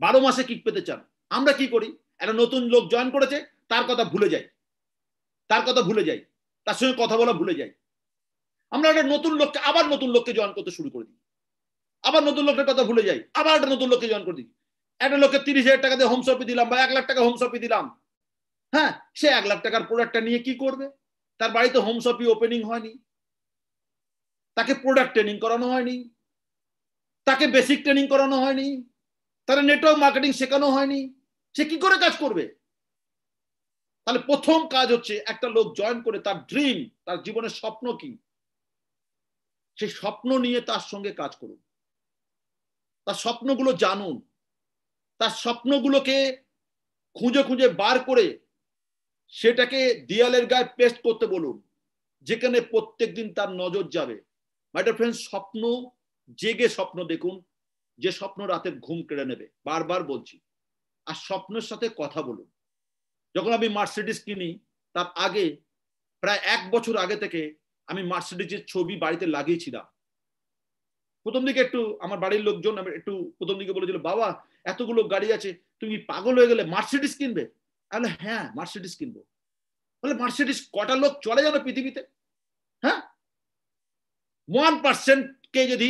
বারো মাসে কিক পেতে চান আমরা কি করি একটা নতুন লোক জয়েন করেছে তার কথা ভুলে যাই তার কথা ভুলে যাই তার সঙ্গে কথা বলা ভুলে যাই আমরা একটা নতুন লোককে আবার নতুন লোককে জয়েন করতে শুরু করে দিই আবার নতুন লোকের কথা ভুলে যাই আবার একটা নতুন লোককে জয়েন করে দিই একটা লোককে তিরিশ হাজার টাকা দিয়ে হোমসপি দিলাম বা এক লাখ টাকা হোমসপি দিলাম হ্যাঁ সে এক লাখ টাকার প্রোডাক্টটা নিয়ে কি করবে তার বাড়িতে হোমসপি ওপেনিং হয়নি তাকে প্রোডাক্ট ট্রেনিং করানো হয়নি তাকে বেসিক ট্রেনিং করানো হয়নি তারা নেটওয়ার্ক মার্কেটিং শেখানো হয়নি সে কি করে কাজ করবে তাহলে প্রথম কাজ হচ্ছে একটা লোক জয়েন করে তার ড্রিম তার জীবনের স্বপ্ন কি সেই স্বপ্ন নিয়ে তার সঙ্গে কাজ করুন তার স্বপ্নগুলো জানুন তার স্বপ্নগুলোকে খুঁজে খুঁজে বার করে সেটাকে দিয়ালের গায়ে পেস্ট করতে বলুন যেখানে প্রত্যেক দিন তার নজর যাবে মাই ফ্রেন্ড স্বপ্ন জেগে স্বপ্ন দেখুন যে স্বপ্ন রাতের ঘুম কেড়ে নেবে বারবার বলছি আর স্বপ্নের সাথে কথা বলুন যখন আমি মার্সিডিস কিনি তার আগে প্রায় এক বছর আগে থেকে আমি মার্সিডিজের ছবি বাড়িতে লাগিয়েছিলাম প্রথম দিকে একটু আমার বাড়ির লোকজন একটু প্রথম দিকে বলেছিল বাবা এতগুলো গাড়ি আছে তুমি পাগল হয়ে গেলে মার্সিডিস কিনবে তাহলে হ্যাঁ মার্সিডিস কিনবো বলে মার্সিডিস কটা লোক চলে যাবে পৃথিবীতে হ্যাঁ ওয়ান পার্সেন্ট কে যদি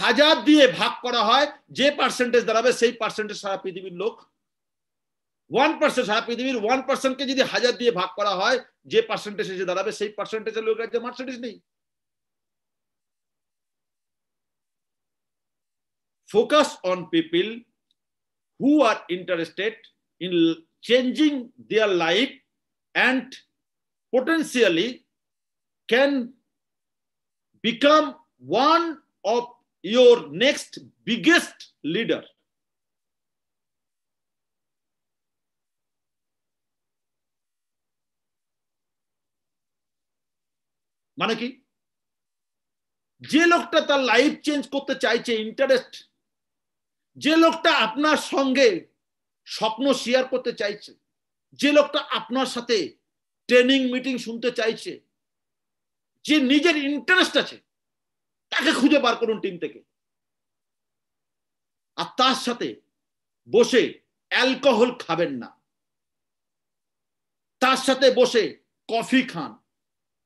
হাজার দিয়ে ভাগ করা হয় যে পার্সেন্টেজ দাঁড়াবে সেই পার্সেন্টেজ সারা পৃথিবীর লোক ওয়ান পার্সেন্ট সারা পৃথিবীর ওয়ান পার্সেন্টকে যদি হাজার দিয়ে ভাগ করা হয় যে পার্সেন্টেজ এসে দাঁড়াবে সেই পার্সেন্টেজের লোক রাজ্যে মার্সেন্টেজ নেই focus on people who are interested in changing their life and potentially can become one of your next biggest leader. মানে কি যে লোকটা তার লাইফ চেঞ্জ করতে চাইছে ইন্টারেস্ট যে লোকটা আপনার সঙ্গে স্বপ্ন শেয়ার করতে চাইছে যে লোকটা আপনার সাথে ট্রেনিং মিটিং শুনতে চাইছে যে নিজের ইন্টারেস্ট আছে তাকে খুঁজে বার করুন টিম থেকে আর তার সাথে বসে অ্যালকোহল খাবেন না তার সাথে বসে কফি খান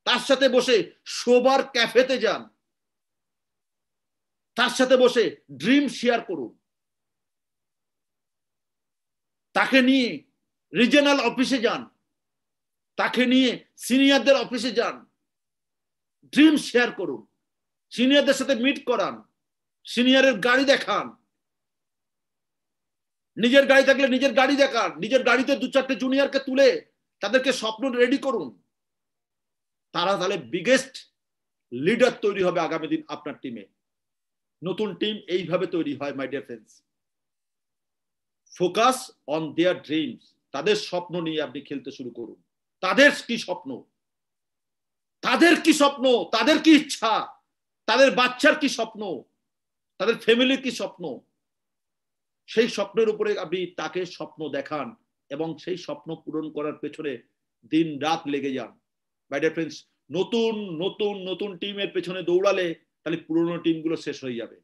তার সাথে বসে শোবার ক্যাফেতে যান তার সাথে বসে ড্রিম শেয়ার করুন তাকে নিয়ে রিজনাল অফিসে যান তাকে নিয়ে সিনিয়রদের অফিসে যান ড্রিম শেয়ার করুন সিনিয়রদের সাথে মিট করান সিনিয়রের গাড়ি দেখান নিজের গাড়ি থাকলে নিজের গাড়ি দেখান নিজের গাড়িতে দু চারটে জুনিয়রকে তুলে তাদেরকে স্বপ্ন রেডি করুন তারা তাহলে বিগেস্ট লিডার তৈরি হবে আগামী দিন আপনার টিমে নতুন টিম এইভাবে তৈরি হয় my dear friends focus on their dreams তাদের স্বপ্ন নিয়ে আপনি খেলতে শুরু করুন তাদের কি স্বপ্ন তাদের কি স্বপ্ন তাদের কি ইচ্ছা তাদের বাচ্চার কি স্বপ্ন তাদের ফ্যামিলির কি স্বপ্ন সেই স্বপ্নের উপরে আপনি তাকে স্বপ্ন দেখান এবং সেই স্বপ্ন পূরণ করার পেছনে দিন রাত লেগে যান বাইডার ফ্রেন্ডস নতুন নতুন নতুন টিমের পেছনে দৌড়ালে তাহলে পুরনো টিমগুলো শেষ হয়ে যাবে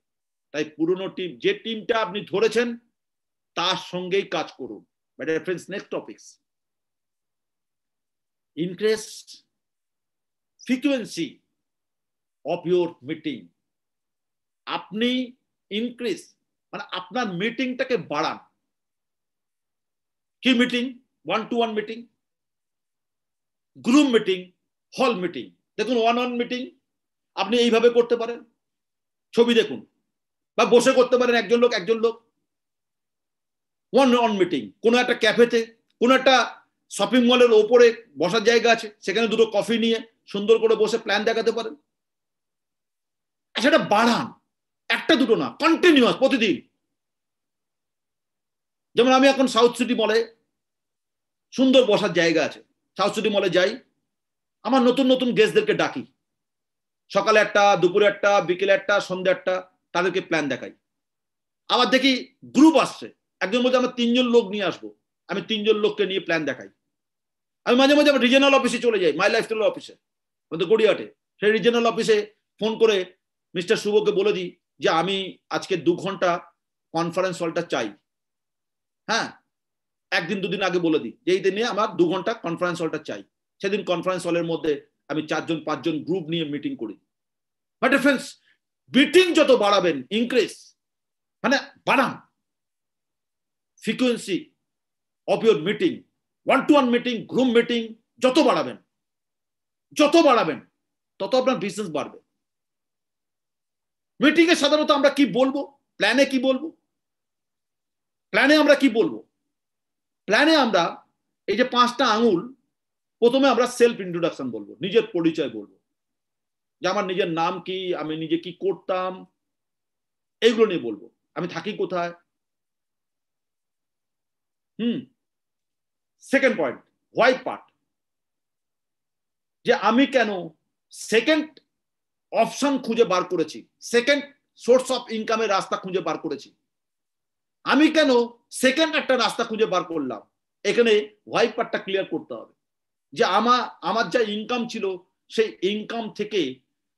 তাই পুরনো টিম যে টিমটা আপনি ধরেছেন তার সঙ্গেই কাজ করুন my dear friends next topics increase frequency of your meeting আপনি ইনক্রিজ মানে আপনার মিটিংটাকে বাড়ান কি meeting one to one meeting group meeting hall meeting দেখুন ওয়ান ওয়ান মিটিং আপনি এইভাবে করতে পারেন ছবি দেখুন বা বসে করতে পারেন একজন লোক একজন লোক ওয়ান ওয়ান মিটিং কোনো একটা ক্যাফেতে কোনো একটা শপিং মলের ওপরে বসার জায়গা আছে সেখানে দুটো কফি নিয়ে সুন্দর করে বসে প্ল্যান দেখাতে পারেন সেটা বাড়ান একটা দুটো না কন্টিনিউয়াস প্রতিদিন যেমন আমি এখন সাউথ সিটি মলে সুন্দর বসার জায়গা আছে সাউথ সিটি মলে যাই আমার নতুন নতুন গেস্টদেরকে ডাকি সকালে একটা দুপুরে একটা বিকেলে একটা সন্ধ্যে একটা তাদেরকে প্ল্যান দেখাই আবার দেখি গ্রুপ আসছে একজন মধ্যে আমরা তিনজন লোক নিয়ে আসবো আমি তিনজন লোককে নিয়ে প্ল্যান দেখাই আমি মাঝে মাঝে আমার রিজনাল অফিসে চলে যাই মাই লাইফস্টাইল অফিসে আমাদের গড়িয়াটে সেই রিজনাল অফিসে ফোন করে মিস্টার শুভকে বলে দিই যে আমি আজকে দু ঘন্টা কনফারেন্স হলটা চাই হ্যাঁ একদিন দুদিন আগে বলে দিই যে এই দিনে আমার দু ঘন্টা কনফারেন্স হলটা চাই সেদিন কনফারেন্স হলের মধ্যে আমি চারজন পাঁচজন গ্রুপ নিয়ে মিটিং করি বাট ফ্রেন্ডস মিটিং যত বাড়াবেন ইনক্রিজ মানে বাড়ান frequency of your meeting one to one meeting group meeting যত বাড়াবেন যত বাড়াবেন তত আপনার বিজনেস বাড়বে মিটিং এ সাধারণত আমরা কি বলবো প্ল্যানে কি বলবো প্ল্যানে আমরা কি বলবো প্ল্যানে আমরা এই যে পাঁচটা আঙুল প্রথমে আমরা সেলফ ইন্ট্রোডাকশন বলবো নিজের পরিচয় বলবো যে আমার নিজের নাম কি আমি নিজে কি করতাম এইগুলো নিয়ে বলবো আমি থাকি কোথায় হুম সেকেন্ড পয়েন্ট হোয়াইট পার্ট যে আমি কেন সেকেন্ড অপশন খুঁজে বার করেছি সেকেন্ড সোর্স অফ ইনকামের রাস্তা খুঁজে বার করেছি আমি কেন সেকেন্ড একটা রাস্তা খুঁজে বার করলাম এখানে হোয়াইট পার্টটা ক্লিয়ার করতে হবে যে আমার আমার যা ইনকাম ছিল সেই ইনকাম থেকে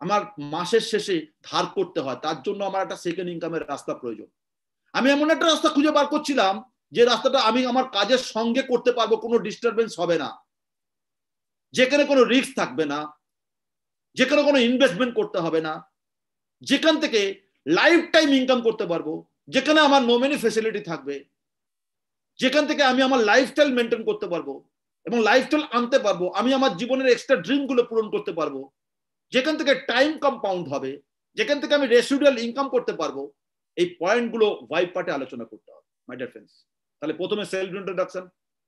আমার মাসের শেষে ধার করতে হয় তার জন্য আমার একটা সেকেন্ড ইনকামের রাস্তা প্রয়োজন আমি এমন একটা রাস্তা খুঁজে বার করছিলাম যে রাস্তাটা আমি আমার কাজের সঙ্গে করতে পারবো কোনো ডিস্টারবেন্স হবে না যেখানে কোনো রিস্ক থাকবে না যেখানে কোনো ইনভেস্টমেন্ট করতে হবে না যেখান থেকে লাইফ টাইম ইনকাম করতে পারবো যেখানে আমার নোমেনি ফেসিলিটি থাকবে যেখান থেকে আমি আমার লাইফস্টাইল মেনটেন করতে পারবো এবং লাইফস্টাইল আনতে পারবো আমি আমার জীবনের এক্সট্রা ড্রিমগুলো পূরণ করতে পারবো যেখান থেকে টাইম কম্পাউন্ড হবে যেখান থেকে আমি রেসিডুয়াল ইনকাম করতে পারবো এই পয়েন্টগুলো হোয়াইট পার্টে আলোচনা করতে হবে মাই ডিয়ার ফ্রেন্ডস তাহলে প্রথমে সেলফ ইন্ট্রোডাকশন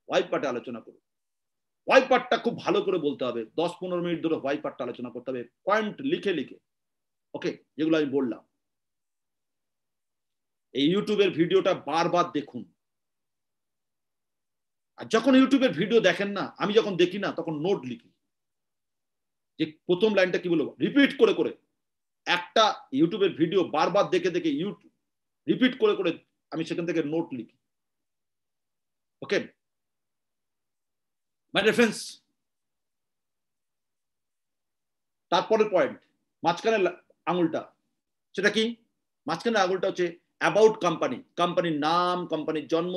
হোয়াইট পার্টে আলোচনা করুন ওয়াইপারটা খুব ভালো করে বলতে হবে দশ পনেরো মিনিট ধরে ওয়াইপারটা আলোচনা করতে হবে পয়েন্ট লিখে লিখে ওকে যেগুলো আমি বললাম এই ইউটিউবের ভিডিওটা বারবার দেখুন আর যখন ইউটিউবের ভিডিও দেখেন না আমি যখন দেখি না তখন নোট লিখি যে প্রথম লাইনটা কি বলবো রিপিট করে করে একটা ইউটিউবের ভিডিও বারবার দেখে দেখে ইউটিউব রিপিট করে করে আমি সেখান থেকে নোট লিখি ওকে মাই ডিয়ার তারপরের পয়েন্ট মাঝখানে আঙুলটা সেটা কি মাঝখানে আঙুলটা হচ্ছে অ্যাবাউট কোম্পানি কোম্পানির নাম কোম্পানির জন্ম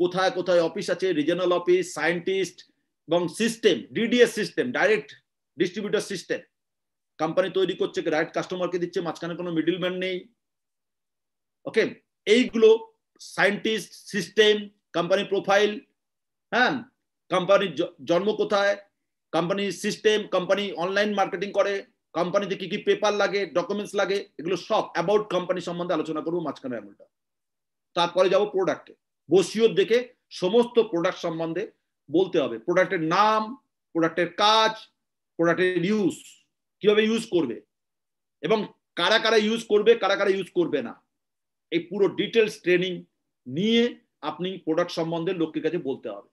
কোথায় কোথায় অফিস আছে রিজনাল অফিস সায়েন্টিস্ট এবং system DDS system direct distributor system company তৈরি করছে ডাইরেক্ট কাস্টমারকে দিচ্ছে মাঝখানে কোনো মিডিলম্যান নেই ওকে এইগুলো সায়েন্টিস্ট সিস্টেম কোম্পানি প্রোফাইল হ্যাঁ কোম্পানির জন্ম কোথায় কোম্পানির সিস্টেম কোম্পানি অনলাইন মার্কেটিং করে কোম্পানিতে কি কি পেপার লাগে ডকুমেন্টস লাগে এগুলো সব অ্যাবাউট কোম্পানি সম্বন্ধে আলোচনা করবো মাঝখানে এমনটা তারপরে যাব প্রোডাক্টে বসিও দেখে সমস্ত প্রোডাক্ট সম্বন্ধে বলতে হবে প্রোডাক্টের নাম প্রোডাক্টের কাজ প্রোডাক্টের ইউজ কিভাবে ইউজ করবে এবং কারা কারা ইউজ করবে কারা কারা ইউজ করবে না এই পুরো ডিটেলস ট্রেনিং নিয়ে আপনি প্রোডাক্ট সম্বন্ধে লোকের কাছে বলতে হবে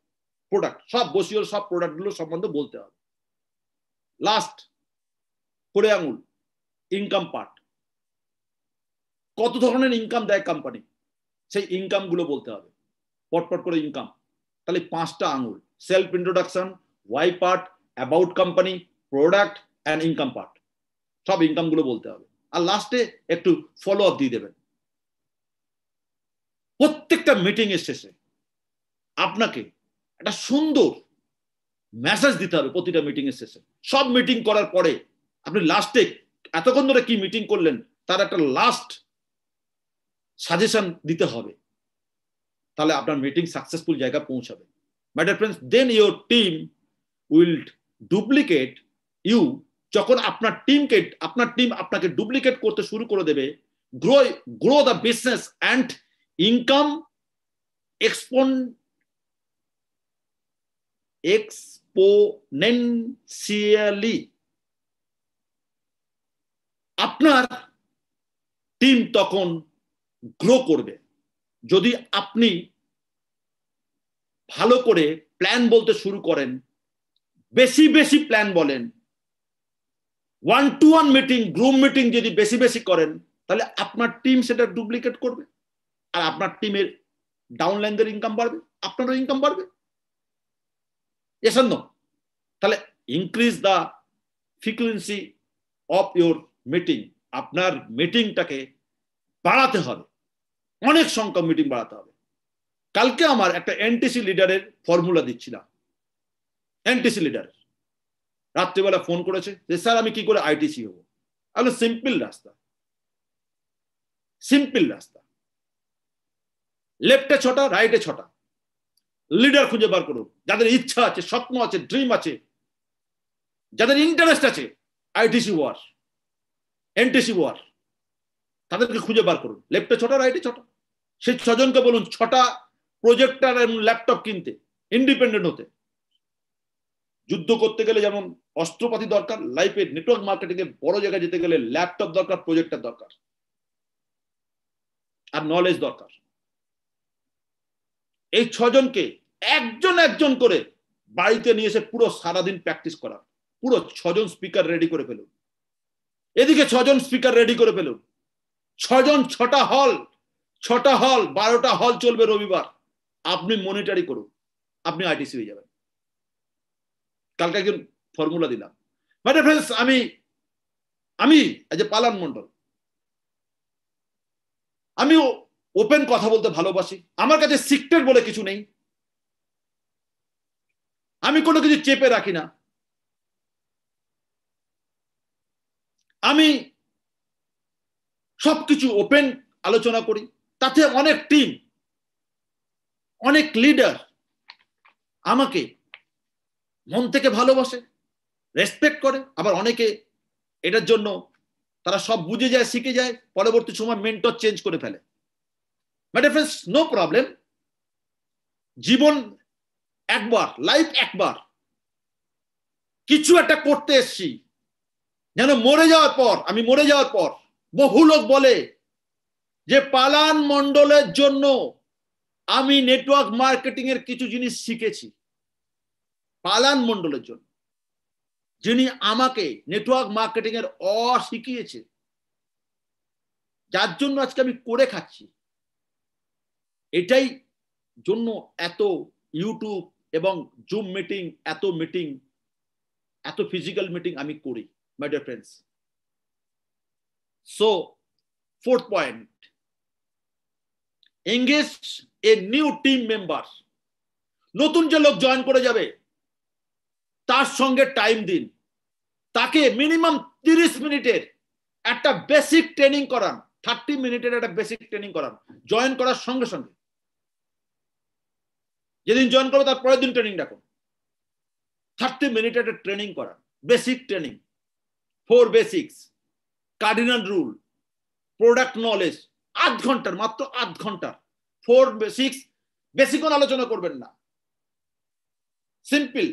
প্রোডাক্ট সব বসিওর সব প্রোডাক্টগুলো সম্বন্ধে বলতে হবে লাস্ট করে আঙুল ইনকাম পার্ট কত ধরনের ইনকাম দেয় কোম্পানি সেই ইনকামগুলো বলতে হবে পটপট করে ইনকাম তাহলে পাঁচটা আঙুল self introduction why part about company product and income part সব ইনকামগুলো বলতে হবে আর লাস্টে একটু ফলো আপ দিয়ে দেবেন প্রত্যেকটা মিটিংয়ের শেষে আপনাকে একটা সুন্দর মেসেজ দিতে হবে প্রতিটা মিটিং এর শেষে সব মিটিং করার পরে আপনি লাস্টে এতক্ষণ ধরে কি মিটিং করলেন তার একটা লাস্ট সাজেশন দিতে হবে তাহলে আপনার মিটিং সাকসেসফুল জায়গা পৌঁছাবে my friends then your team will duplicate you যখন আপনার টিমকে আপনার টিম আপনাকে ডুপ্লিকেট করতে শুরু করে দেবে grow grow the business and income expand exponentially আপনার টিম তখন গ্রো করবে যদি আপনি ভালো করে প্ল্যান বলতে শুরু করেন বেশি বেশি প্ল্যান বলেন one to one meeting group meeting যদি বেশি বেশি করেন তাহলে আপনার টিম সেটা ডুপ্লিকেট করবে আর আপনার টিমের ডাউনলাইনদের ইনকাম বাড়বে আপনারও ইনকাম বাড়বে Yes or no? তাহলে increase the frequency of your meeting আপনার মিটিংটাকে বাড়াতে হবে অনেক সংখ্যক মিটিং বাড়াতে হবে কালকে আমার একটা এনটিসি লিডারের ফর্মুলা দিচ্ছিলাম এনটিসি লিডার রাত্রিবেলা ফোন করেছে যে স্যার আমি কি করে আইটিসি হব আমি সিম্পল রাস্তা সিম্পল রাস্তা লেফটে ছটা রাইটে ছটা লিডার খুঁজে বার করুন যাদের ইচ্ছা আছে স্বপ্ন আছে ড্রিম আছে যাদের ইন্টারেস্ট আছে আইটিসি ওয়ার এনটিসি ওয়ার তাদেরকে খুঁজে বার করুন লেফটে ছটা রাইটে ছটা সেই ছজনকে বলুন ছটা প্রজেক্টার এবং ল্যাপটপ কিনতে ইন্ডিপেন্ডেন্ট হতে যুদ্ধ করতে গেলে যেমন অস্ত্রপাতি দরকার লাইফে নেটওয়ার্ক মার্কেটিং এর বড় জায়গায় যেতে গেলে ল্যাপটপ দরকার প্রজেক্টার দরকার আর নলেজ দরকার এই ছজনকে একজন একজন করে বাড়িতে নিয়ে এসে পুরো সারাদিন প্র্যাকটিস করা পুরো ছজন স্পিকার রেডি করে ফেলুন এদিকে ছজন স্পিকার রেডি করে ফেলুন ছজন ছটা হল ছটা হল বারোটা হল চলবে রবিবার আপনি মনিটারি করুন আপনি আইটিসি হয়ে যাবেন কালকে একজন ফর্মুলা দিলাম মানে ফ্রেন্ডস আমি আমি এজ এ পালান মন্ডল আমি ওপেন কথা বলতে ভালোবাসি আমার কাছে সিক্রেট বলে কিছু নেই আমি কোনো কিছু চেপে রাখি না আমি সবকিছু ওপেন আলোচনা করি তাতে অনেক টিম অনেক লিডার আমাকে মন থেকে ভালোবাসে রেসপেক্ট করে আবার অনেকে এটার জন্য তারা সব বুঝে যায় শিখে যায় পরবর্তী সময় মেন্টর চেঞ্জ করে ফেলে But if it's no problem, জীবন একবার লাইফ একবার কিছু একটা করতে এসছি যেন মরে যাওয়ার পর আমি মরে যাওয়ার পর বহু লোক বলে যে পালান মন্ডলের জন্য আমি নেটওয়ার্ক মার্কেটিং এর কিছু জিনিস শিখেছি পালান মণ্ডলের জন্য যিনি আমাকে নেটওয়ার্ক মার্কেটিং এর অ শিখিয়েছে যার জন্য আজকে আমি করে খাচ্ছি এটাই জন্য এত ইউটিউব এবং জুম মিটিং এত মিটিং এত ফিজিক্যাল মিটিং আমি করি my dear friends so fourth point engage a new team member নতুন যে লোক জয়েন করে যাবে তার সঙ্গে টাইম দিন তাকে মিনিমাম তিরিশ মিনিটের একটা বেসিক ট্রেনিং করান থার্টি মিনিটের একটা বেসিক ট্রেনিং করান জয়েন করার সঙ্গে সঙ্গে যেদিন জয়েন করবে তার পরের দিন ট্রেনিং ডাকুন থার্টি মিনিট একটা ট্রেনিং করান basic training four basics cardinal rule product knowledge আধ ঘন্টার মাত্র আধ ঘন্টার ফোর সিক্স বেশিক্ষণ আলোচনা করবেন না সিম্পল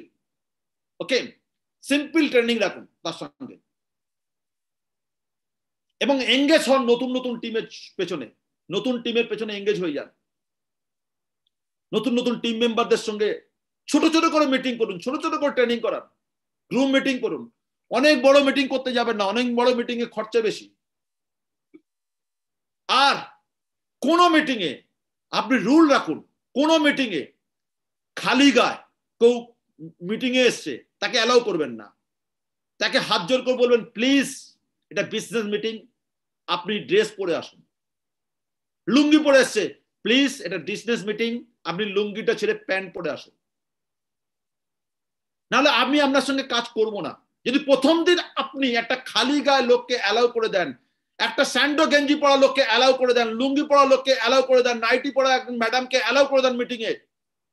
ওকে সিম্পল ট্রেনিং রাখুন তার সঙ্গে এবং এঙ্গেজ হন নতুন নতুন টিমের পেছনে নতুন টিমের পেছনে এঙ্গেজ হয়ে যান নতুন নতুন টিম মেম্বারদের সঙ্গে ছোট ছোট করে মিটিং করুন ছোট ছোট করে ট্রেনিং করান গ্রুপ মিটিং করুন অনেক বড় মিটিং করতে যাবেন না অনেক বড় মিটিং এ খরচা বেশি আর কোন মিটিং এ আপনি রুল রাখুন কোন মিটিং এ খালি গায়ে কেউ মিটিং এ এসছে তাকে অ্যালাউ করবেন না তাকে হাত জোর করে বলবেন প্লিজ এটা বিজনেস মিটিং আপনি ড্রেস পরে আসুন লুঙ্গি পরে এসছে প্লিজ এটা বিজনেস মিটিং আপনি লুঙ্গিটা ছেড়ে প্যান্ট পরে আসেন নাহলে আমি আপনার সঙ্গে কাজ করব না যদি প্রথম দিন আপনি একটা খালি গায়ে লোককে অ্যালাউ করে দেন একটা স্যান্ডো গেঞ্জি পড়া লোককে অ্যালাউ করে দেন লুঙ্গি পড়া লোককে অ্যালাউ করে দেন নাইটি পড়া একজন ম্যাডামকে অ্যালাউ করে দেন মিটিংয়ে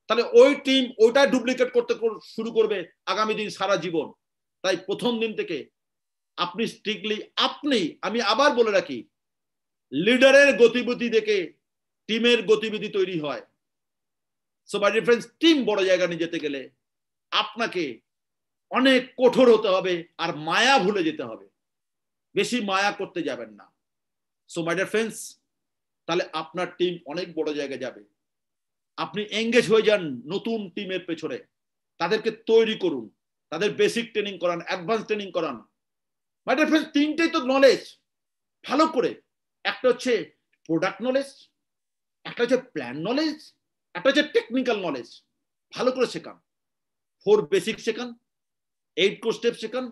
তাহলে ওই টিম ওইটাই ডুপ্লিকেট করতে শুরু করবে আগামী দিন সারা জীবন তাই প্রথম দিন থেকে আপনি স্ট্রিক্টলি আপনি আমি আবার বলে রাখি লিডারের গতিবিধি দেখে টিমের গতিবিধি তৈরি হয় সো মাই ডিফারেন্স টিম বড় জায়গা নিয়ে যেতে গেলে আপনাকে অনেক কঠোর হতে হবে আর মায়া ভুলে যেতে হবে বেশি মায়া করতে যাবেন না সো মাই ফ্রেন্ডস তাহলে আপনার টিম অনেক বড় জায়গায় যাবে আপনি এঙ্গেজ হয়ে যান নতুন টিমের পেছনে তাদেরকে তৈরি করুন তাদের বেসিক ট্রেনিং করান অ্যাডভান্স ট্রেনিং করান মাই ফ্রেন্ডস তিনটেই তো নলেজ ভালো করে একটা হচ্ছে প্রোডাক্ট নলেজ একটা হচ্ছে প্ল্যান নলেজ একটা হচ্ছে টেকনিক্যাল নলেজ ভালো করে শেখান ফোর বেসিক শেখান এইট কোর স্টেপ শেখান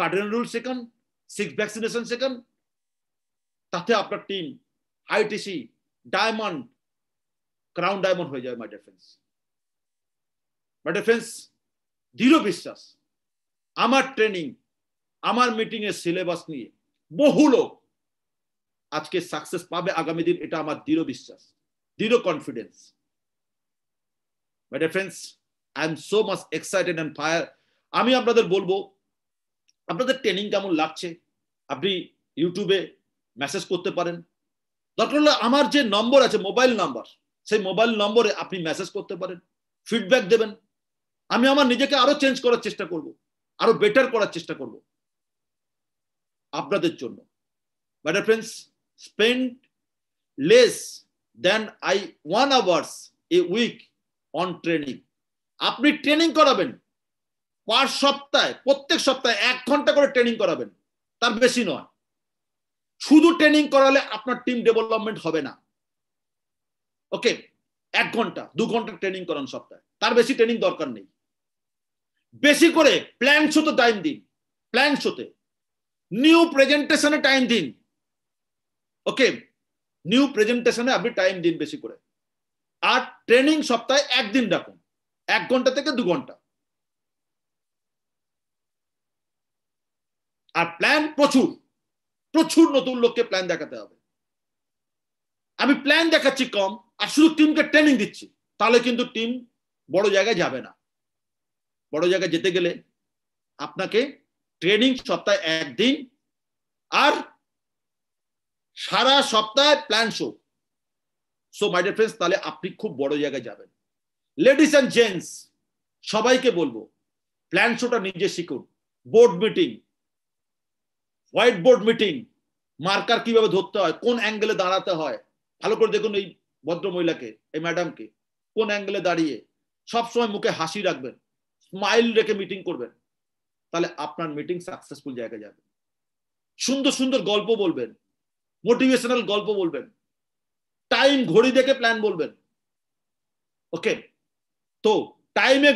কার্ডেন রুল শেখান সিক্স ভ্যাকসিনেশন শেখান তাতে আপনার team ITC diamond crown diamond হয়ে যাবে মাই ডিফেন্স মাই ডিফেন্স দৃঢ় বিশ্বাস আমার ট্রেনিং আমার মিটিং এর সিলেবাস নিয়ে বহু লোক আজকে সাকসেস পাবে আগামী দিন এটা আমার দৃঢ় বিশ্বাস দৃঢ় confidence my dear friends I am so much excited and fire আমি আপনাদের বলবো আপনাদের ট্রেনিং কেমন লাগছে আপনি ইউটিউবে মেসেজ করতে পারেন দরকার হলে আমার যে নম্বর আছে মোবাইল নাম্বার সেই মোবাইল নম্বরে আপনি মেসেজ করতে পারেন ফিডব্যাক দেবেন আমি আমার নিজেকে আরো চেঞ্জ করার চেষ্টা করব আরো বেটার করার চেষ্টা করব আপনাদের জন্য better friends spend less than I one hours a week on training আপনি ট্রেনিং করাবেন পার সপ্তাহে প্রত্যেক সপ্তাহে এক ঘন্টা করে ট্রেনিং করাবেন তার বেশি নয় শুধু ট্রেনিং করালে আপনার টিম ডেভেলপমেন্ট হবে না ওকে এক ঘন্টা দু ঘন্টা ট্রেনিং করান সপ্তাহে তার বেশি ট্রেনিং দরকার নেই বেশি করে প্ল্যান শোতে টাইম দিন প্ল্যান শোতে নিউ প্রেজেন্টেশনে টাইম দিন ওকে নিউ প্রেজেন্টেশনে আপনি টাইম দিন বেশি করে আর ট্রেনিং সপ্তাহে একদিন ডাকুন এক ঘন্টা থেকে দু ঘন্টা আর প্ল্যান প্রচুর প্রচুর নতুন লোককে প্ল্যান দেখাতে হবে আমি প্ল্যান দেখাচ্ছি কম আর শুধু টিমকে ট্রেনিং দিচ্ছি তাহলে কিন্তু টিম বড় জায়গায় যাবে না বড় জায়গায় যেতে গেলে আপনাকে ট্রেনিং সপ্তাহে একদিন আর সারা সপ্তাহে plan show so my dear friends তাহলে আপনি খুব বড় জায়গায় যাবেন লেডিস অ্যান্ড জেন্টস সবাইকে বলবো প্ল্যান শোটা নিজে শিখুন board meeting white board meeting marker কিভাবে ধরতে হয় কোন অ্যাঙ্গেলে দাঁড়াতে হয় ভালো করে দেখুন এই ভদ্র মহিলাকে এই ম্যাডামকে কোন অ্যাঙ্গেলে দাঁড়িয়ে সবসময় মুখে হাসি রাখবেন স্মাইল রেখে মিটিং করবেন তাহলে আপনার মিটিং সাকসেসফুল জায়গায় যাবে সুন্দর সুন্দর গল্প বলবেন মোটিভেশনাল গল্প বলবেন টাইম ঘড়ি দেখে প্ল্যান বলবেন ওকে তো টাইমে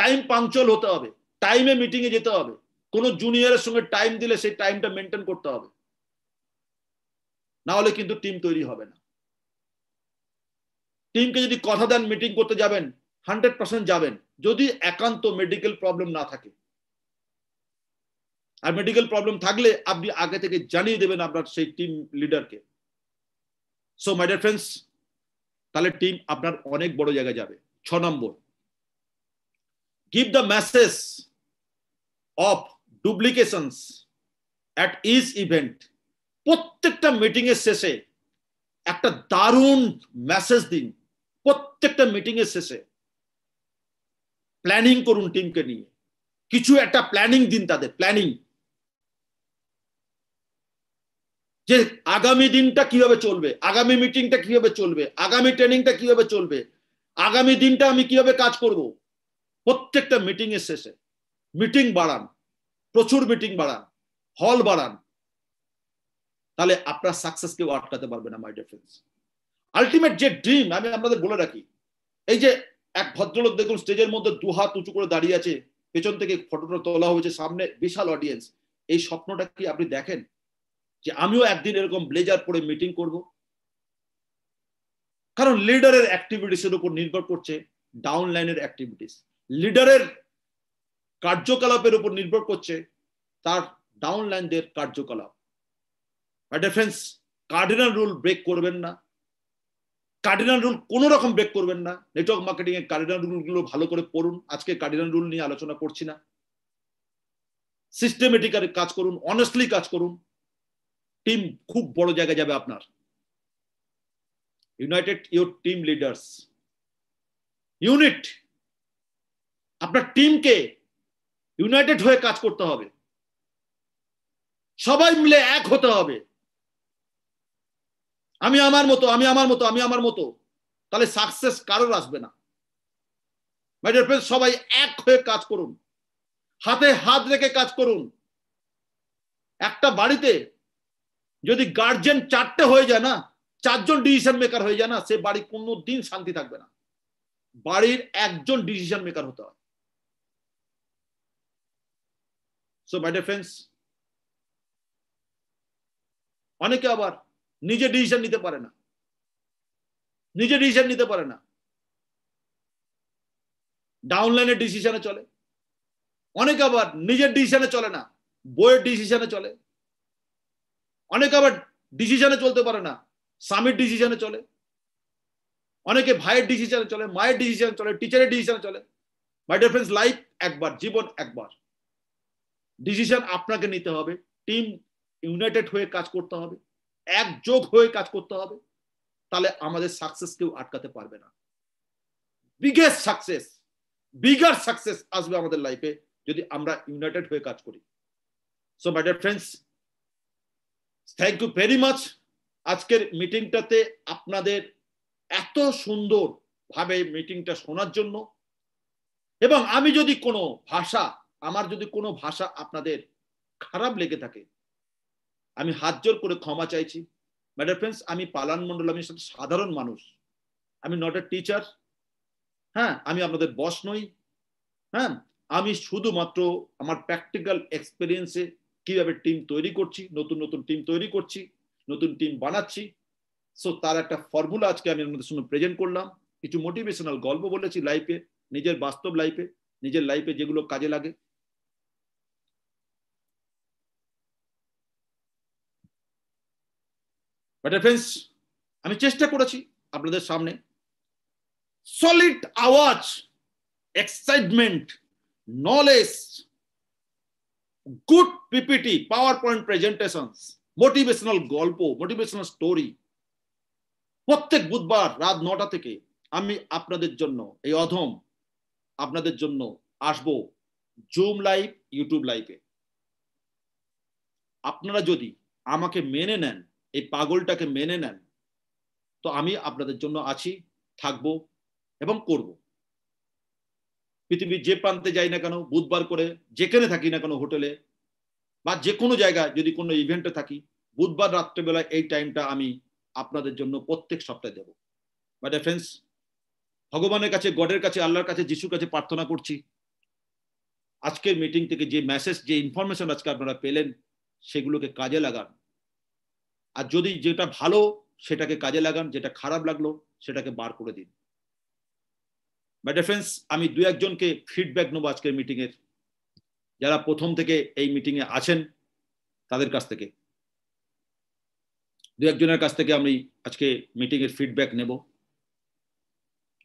টাইম পাঞ্চল হতে হবে টাইমে মিটিংয়ে যেতে হবে কোনো জুনিয়রের সঙ্গে টাইম দিলে সেই টাইমটা মেনটেন করতে হবে না হলে কিন্তু টিম তৈরি হবে না টিমকে যদি কথা দেন মিটিং করতে যাবেন হান্ড্রেড পার্সেন্ট যাবেন যদি একান্ত মেডিকেল প্রবলেম না থাকে আর মেডিকেল প্রবলেম থাকলে আপনি আগে থেকে জানিয়ে দেবেন আপনার সেই টিম লিডারকে সো মাই ডিয়ার ফ্রেন্ডস তাহলে টিম আপনার অনেক বড় জায়গায় যাবে ছ নম্বর give the masses of duplications at each event প্রত্যেকটা মিটিং এর শেষে একটা দারুণ মেসেজ দিন প্রত্যেকটা মিটিং এর শেষে প্ল্যানিং করুন টিমকে নিয়ে কিছু একটা প্ল্যানিং দিন তাদের প্ল্যানিং যে আগামী দিনটা কিভাবে চলবে আগামী মিটিংটা কিভাবে চলবে আগামী ট্রেনিংটা কিভাবে চলবে আগামী দিনটা আমি কিভাবে কাজ করব প্রত্যেকটা মিটিং এর শেষে মিটিং বাড়ান প্রচুর মিটিং বাড়ান হল বাড়ান তাহলে আপনার সাকসেস কেউ আটকাতে পারবে না মাই ডিফারেন্স আলটিমেট যে ড্রিম আমি আপনাদের বলে রাখি এই যে এক ভদ্রলোক দেখুন স্টেজের মধ্যে দু হাত উঁচু করে দাঁড়িয়ে আছে পেছন থেকে ফটোটা তোলা হয়েছে সামনে বিশাল অডিয়েন্স এই স্বপ্নটা কি আপনি দেখেন যে আমিও একদিন এরকম ব্লেজার পরে মিটিং করব কারণ লিডারের এর উপর নির্ভর করছে ডাউন লাইনের অ্যাক্টিভিটিস লিডারের কার্যকলাপের উপর নির্ভর করছে তার ডাউন লাইনদের কার্যকলাপ ডিফেন্স কার্ডিনাল রুল ব্রেক করবেন না কার্ডিনাল রুল কোনো রকম ব্রেক করবেন না নেটওয়ার্ক মার্কেটিং এর কার্ডিনাল গুলো ভালো করে পড়ুন আজকে কার্ডিনাল রুল নিয়ে আলোচনা করছি না সিস্টেমেটিক কাজ করুন অনেস্টলি কাজ করুন টিম খুব বড় জায়গায় যাবে আপনার united your team leaders unit আপনার টিমকে ইউনাইটেড হয়ে কাজ করতে হবে সবাই মিলে এক হতে হবে আমি আমার মতো আমি আমার মতো আমি আমার মতো তাহলে সাকসেস কারোর আসবে না সবাই এক হয়ে কাজ করুন হাতে হাত রেখে কাজ করুন একটা বাড়িতে যদি গার্জেন চারটে হয়ে যায় না চারজন ডিসিশন মেকার হয়ে যায় না সে বাড়ি কোনো দিন শান্তি থাকবে না বাড়ির একজন ডিসিশন মেকার হতে হয় অনেকে আবার নিজে ডিসিশন নিতে পারে না নিজে ডিসিশন নিতে পারে না ডাউনলাইনের ডিসিশনে চলে অনেকে আবার নিজের ডিসিশনে চলে না বইয়ের ডিসিশনে চলে অনেকে আবার ডিসিশনে চলতে পারে না স্বামীর ডিসিশনে চলে অনেকে ভাইয়ের ডিসিশনে চলে মায়ের ডিসিশনে চলে টিচারের ডিসিশনে চলে মাই ডিয়ার ফ্রেন্ডস লাইফ একবার জীবন একবার ডিসিশন আপনাকে নিতে হবে টিম ইউনাইটেড হয়ে কাজ করতে হবে একযোগ হয়ে কাজ করতে হবে তাহলে আমাদের সাকসেস কেউ আটকাতে পারবে না বিগেস্ট সাকসেস বিগার সাকসেস আসবে আমাদের লাইফে যদি আমরা ইউনাইটেড হয়ে কাজ করি so my dear friends thank you very much আজকের মিটিংটাতে আপনাদের এত সুন্দর ভাবে মিটিংটা শোনার জন্য এবং আমি যদি কোনো ভাষা আমার যদি কোনো ভাষা আপনাদের খারাপ লেগে থাকে আমি হাত জোর করে ক্ষমা চাইছি ম্যাডার ফ্রেন্ডস আমি পালান মন্ডল আমি সাধারণ মানুষ আমি নট এ টিচার হ্যাঁ আমি আপনাদের বস নই হ্যাঁ আমি শুধুমাত্র আমার প্র্যাকটিক্যাল এক্সপিরিয়েন্সে কিভাবে টিম তৈরি করছি নতুন নতুন টিম তৈরি করছি নতুন টিম বানাচ্ছি সো তার একটা ফর্মুলা আজকে আমি আপনাদের সঙ্গে প্রেজেন্ট করলাম কিছু মোটিভেশনাল গল্প বলেছি লাইফে নিজের বাস্তব লাইফে নিজের লাইফে যেগুলো কাজে লাগে আমি চেষ্টা করেছি আপনাদের সামনে সলিড আওয়াজ excitement knowledge good PPT power point presentations motivational গল্প মোটিভেশনাল স্টোরি প্রত্যেক বুধবার রাত নটা থেকে আমি আপনাদের জন্য এই অধম আপনাদের জন্য আসব জুম লাইভ ইউটিউব লাইভে আপনারা যদি আমাকে মেনে নেন এই পাগলটাকে মেনে নেন তো আমি আপনাদের জন্য আছি থাকবো এবং করবো পৃথিবীর যে প্রান্তে যাই না কেন বুধবার করে যেখানে থাকি না কেন হোটেলে বা যে কোনো জায়গায় যদি কোনো ইভেন্টে থাকি বুধবার রাত্রেবেলায় এই টাইমটা আমি আপনাদের জন্য প্রত্যেক সপ্তাহে দেব বাট ফ্রেন্ডস ভগবানের কাছে গডের কাছে আল্লাহর কাছে যিশুর কাছে প্রার্থনা করছি আজকের মিটিং থেকে যে মেসেজ যে ইনফরমেশন আজকে আপনারা পেলেন সেগুলোকে কাজে লাগান আর যদি যেটা ভালো সেটাকে কাজে লাগান যেটা খারাপ লাগলো সেটাকে বার করে দিন ম্যাডার ফ্রেন্ডস আমি দু একজনকে ফিডব্যাক নেবো আজকের মিটিংয়ের যারা প্রথম থেকে এই মিটিংয়ে আছেন তাদের কাছ থেকে দু একজনের কাছ থেকে আমি আজকে মিটিংয়ের ফিডব্যাক নেব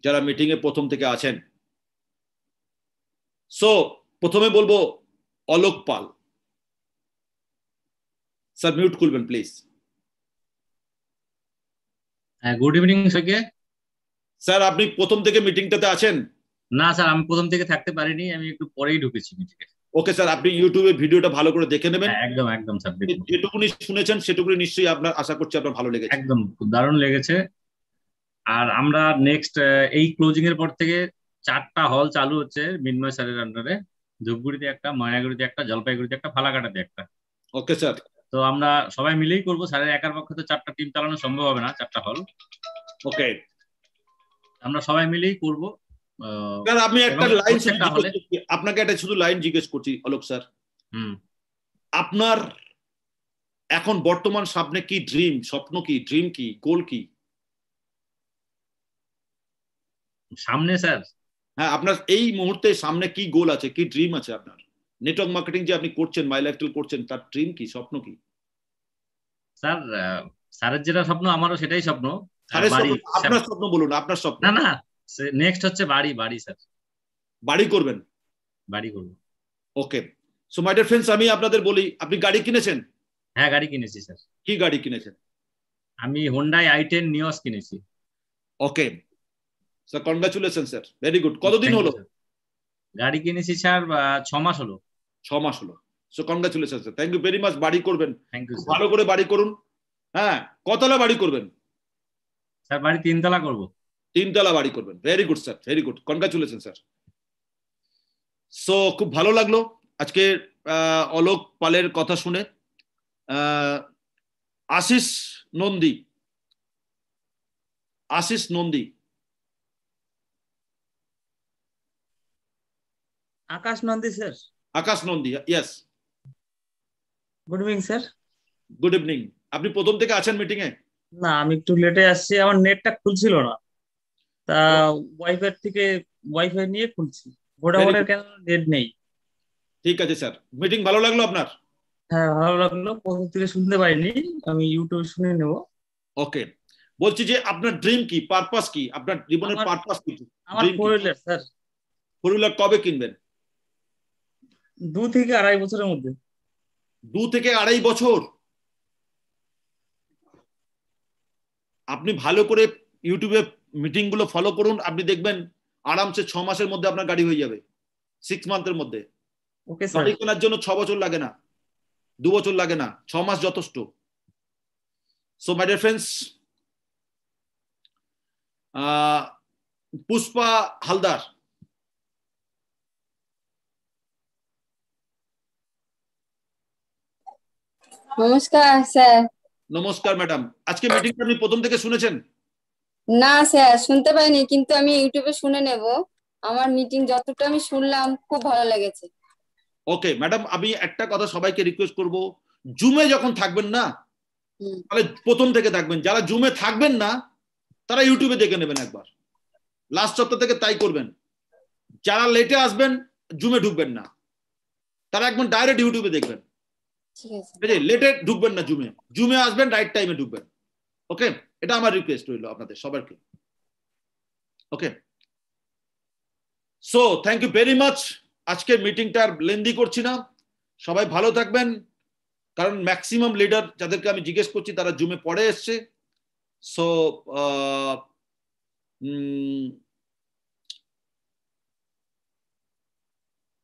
যারা মিটিংয়ে প্রথম থেকে আছেন সো প্রথমে বলবো অলোক পাল স্যার মিউট খুলবেন প্লিজ হ্যাঁ গুড ইভিনিং স্যারকে স্যার আপনি প্রথম থেকে মিটিংটাতে আছেন না স্যার আমি প্রথম থেকে থাকতে পারিনি আমি একটু পরেই ঢুকেছি মিটিংয়ে ওকে স্যার আপনি ইউটিউবে ভিডিওটা ভালো করে দেখে নেবেন হ্যাঁ, একদম একদম স্যার যেটুকুনি শুনেছেন সেটুকুনি নিশ্চয়ই আপনার আশা করছি আপনার ভালো লেগেছে একদম দারুণ লেগেছে আর আমরা নেক্সট এই ক্লোজিং এর পর থেকে চারটা হল চালু হচ্ছে মিনময় স্যারের আন্ডারে ধূপগুড়িতে একটা ময়নাগুড়িতে একটা জলপাইগুড়িতে একটা ফালাকাটাতে একটা ওকে স্যার তো আমরা সবাই মিলেই করবো স্যারের একার পক্ষে তো চারটা টিম চালানো সম্ভব হবে না চারটা হল ওকে আমরা সবাই মিলেই করব স্যার আমি একটা লাইন আপনাকে একটা শুধু লাইন জিজ্ঞেস করছি অলোক স্যার আপনার এখন বর্তমান সামনে কি ড্রিম স্বপ্ন কি ড্রিম কি গোল কি সামনে স্যার হ্যাঁ আপনার এই মুহূর্তে সামনে কি গোল আছে কি ড্রিম আছে আপনার নেটওয়ার্ক মার্কেটিং যে আপনি করছেন মাইলাইটেল করছেন তার ড্রিম কি স্বপ্ন কি স্যার স্যারের যেটা স্বপ্ন আমারও সেটাই স্বপ্ন আপনার স্বপ্ন বলুন আপনার স্বপ্ন না না নেক্সট হচ্ছে বাড়ি বাড়ি স্যার বাড়ি করবেন বাড়ি করব okay so my dear friends আমি আপনাদের বলি আপনি গাড়ি কিনেছেন হ্যাঁ গাড়ি কিনেছি স্যার কি গাড়ি কিনেছেন আমি হোন্ডাই আই টেন নিওস কিনেছি okay sir congratulation sir very good কতদিন হলো গাড়ি কিনেছি স্যার ছ মাস হলো ছ মাস হলো so congratulation sir thank you very much বাড়ি করবেন থ্যাংক ইউ ভালো করে বাড়ি করুন হ্যাঁ কতলা বাড়ি করবেন স্যার বাড়ি তিনতলা করব তিনতলা বাড়ি করবেন very good sir very good congratulation sir so খুব ভালো লাগলো আজকে অলোক পালের কথা শুনে Ashis Nandi Ashis Nandi Akash Nandi sir Akash Nandi yes good evening sir good evening আপনি প্রথম থেকে আছেন মিটিং এ না আমি একটু লেটে আসছি আমার নেটটা খুলছিল না তা ওয়াইফাই থেকে ওয়াইফাই নিয়ে খুলছি ভোডাফোনের কেন নেট নেই ঠিক আছে স্যার মিটিং ভালো লাগলো আপনার হ্যাঁ ভালো লাগলো প্রথম থেকে শুনতে পাইনি আমি ইউটিউব শুনে নেব ওকে বলছি যে আপনার ড্রিম কি পারপাস কি আপনার জীবনের পারপাস কি আমার four wheeler sir four wheeler কবে কিনবেন দু থেকে আড়াই বছরের মধ্যে দু থেকে আড়াই বছর আপনি ভালো করে ইউটিউবে মিটিংগুলো ফলো করুন আপনি দেখবেন আরামসে ছ মাসের মধ্যে আপনার গাড়ি হয়ে যাবে সিক্স মান্থের মধ্যে গাড়ি কেনার জন্য ছ বছর লাগে না দু বছর লাগে না ছ মাস যথেষ্ট so my friends Pushpa Haldar নমস্কার স্যার নমস্কার ম্যাডাম আজকে মিটিং আপনি প্রথম থেকে শুনেছেন না স্যার শুনতে পাইনি কিন্তু আমি ইউটিউবে শুনে নেব আমার মিটিং যতটা আমি শুনলাম খুব ভালো লেগেছে ওকে ম্যাডাম আমি একটা কথা সবাইকে রিকোয়েস্ট করব জুমে যখন থাকবেন না তাহলে প্রথম থেকে থাকবেন যারা জুমে থাকবেন না তারা ইউটিউবে দেখে নেবেন একবার লাস্ট সপ্তাহ থেকে তাই করবেন যারা লেটে আসবেন জুমে ঢুকবেন না তারা একদম ডাইরেক্ট ইউটিউবে দেখবেন লেটে ঢুকবেন না জুমে জুমে আসবেন রাইট টাইমে ঢুকবেন ওকে এটা আমার রিকোয়েস্ট রইল আপনাদের সবারকে okay so thank you very much আজকে মিটিংটা লেন্দি করছি না সবাই ভালো থাকবেন কারণ ম্যাক্সিমাম লিডার যাদেরকে আমি জিজ্ঞেস করছি তারা জুমে পড়ে এসছে সো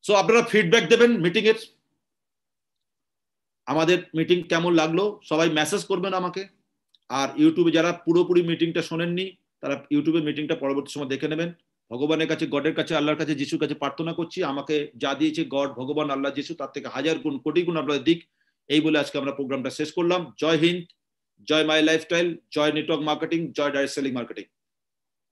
সো আপনারা ফিডব্যাক দেবেন মিটিংয়ের আমাদের মিটিং কেমন লাগলো সবাই মেসেজ করবেন আমাকে আর ইউটিউবে যারা পুরোপুরি মিটিংটা শোনেননি তারা ইউটিউবে মিটিংটা পরবর্তী সময় দেখে নেবেন ভগবানের কাছে গডের কাছে আল্লাহর কাছে যিশুর কাছে প্রার্থনা করছি আমাকে যা দিয়েছে গড ভগবান আল্লাহ যিশু তার থেকে হাজার গুণ কোটি গুণ আপনাদের দিক এই বলে আজকে আমরা প্রোগ্রামটা শেষ করলাম জয় হিন্দ জয় মাই লাইফস্টাইল জয় নেটওয়ার্ক মার্কেটিং জয় ডাইরেক্ট সেলিং মার্কেটিং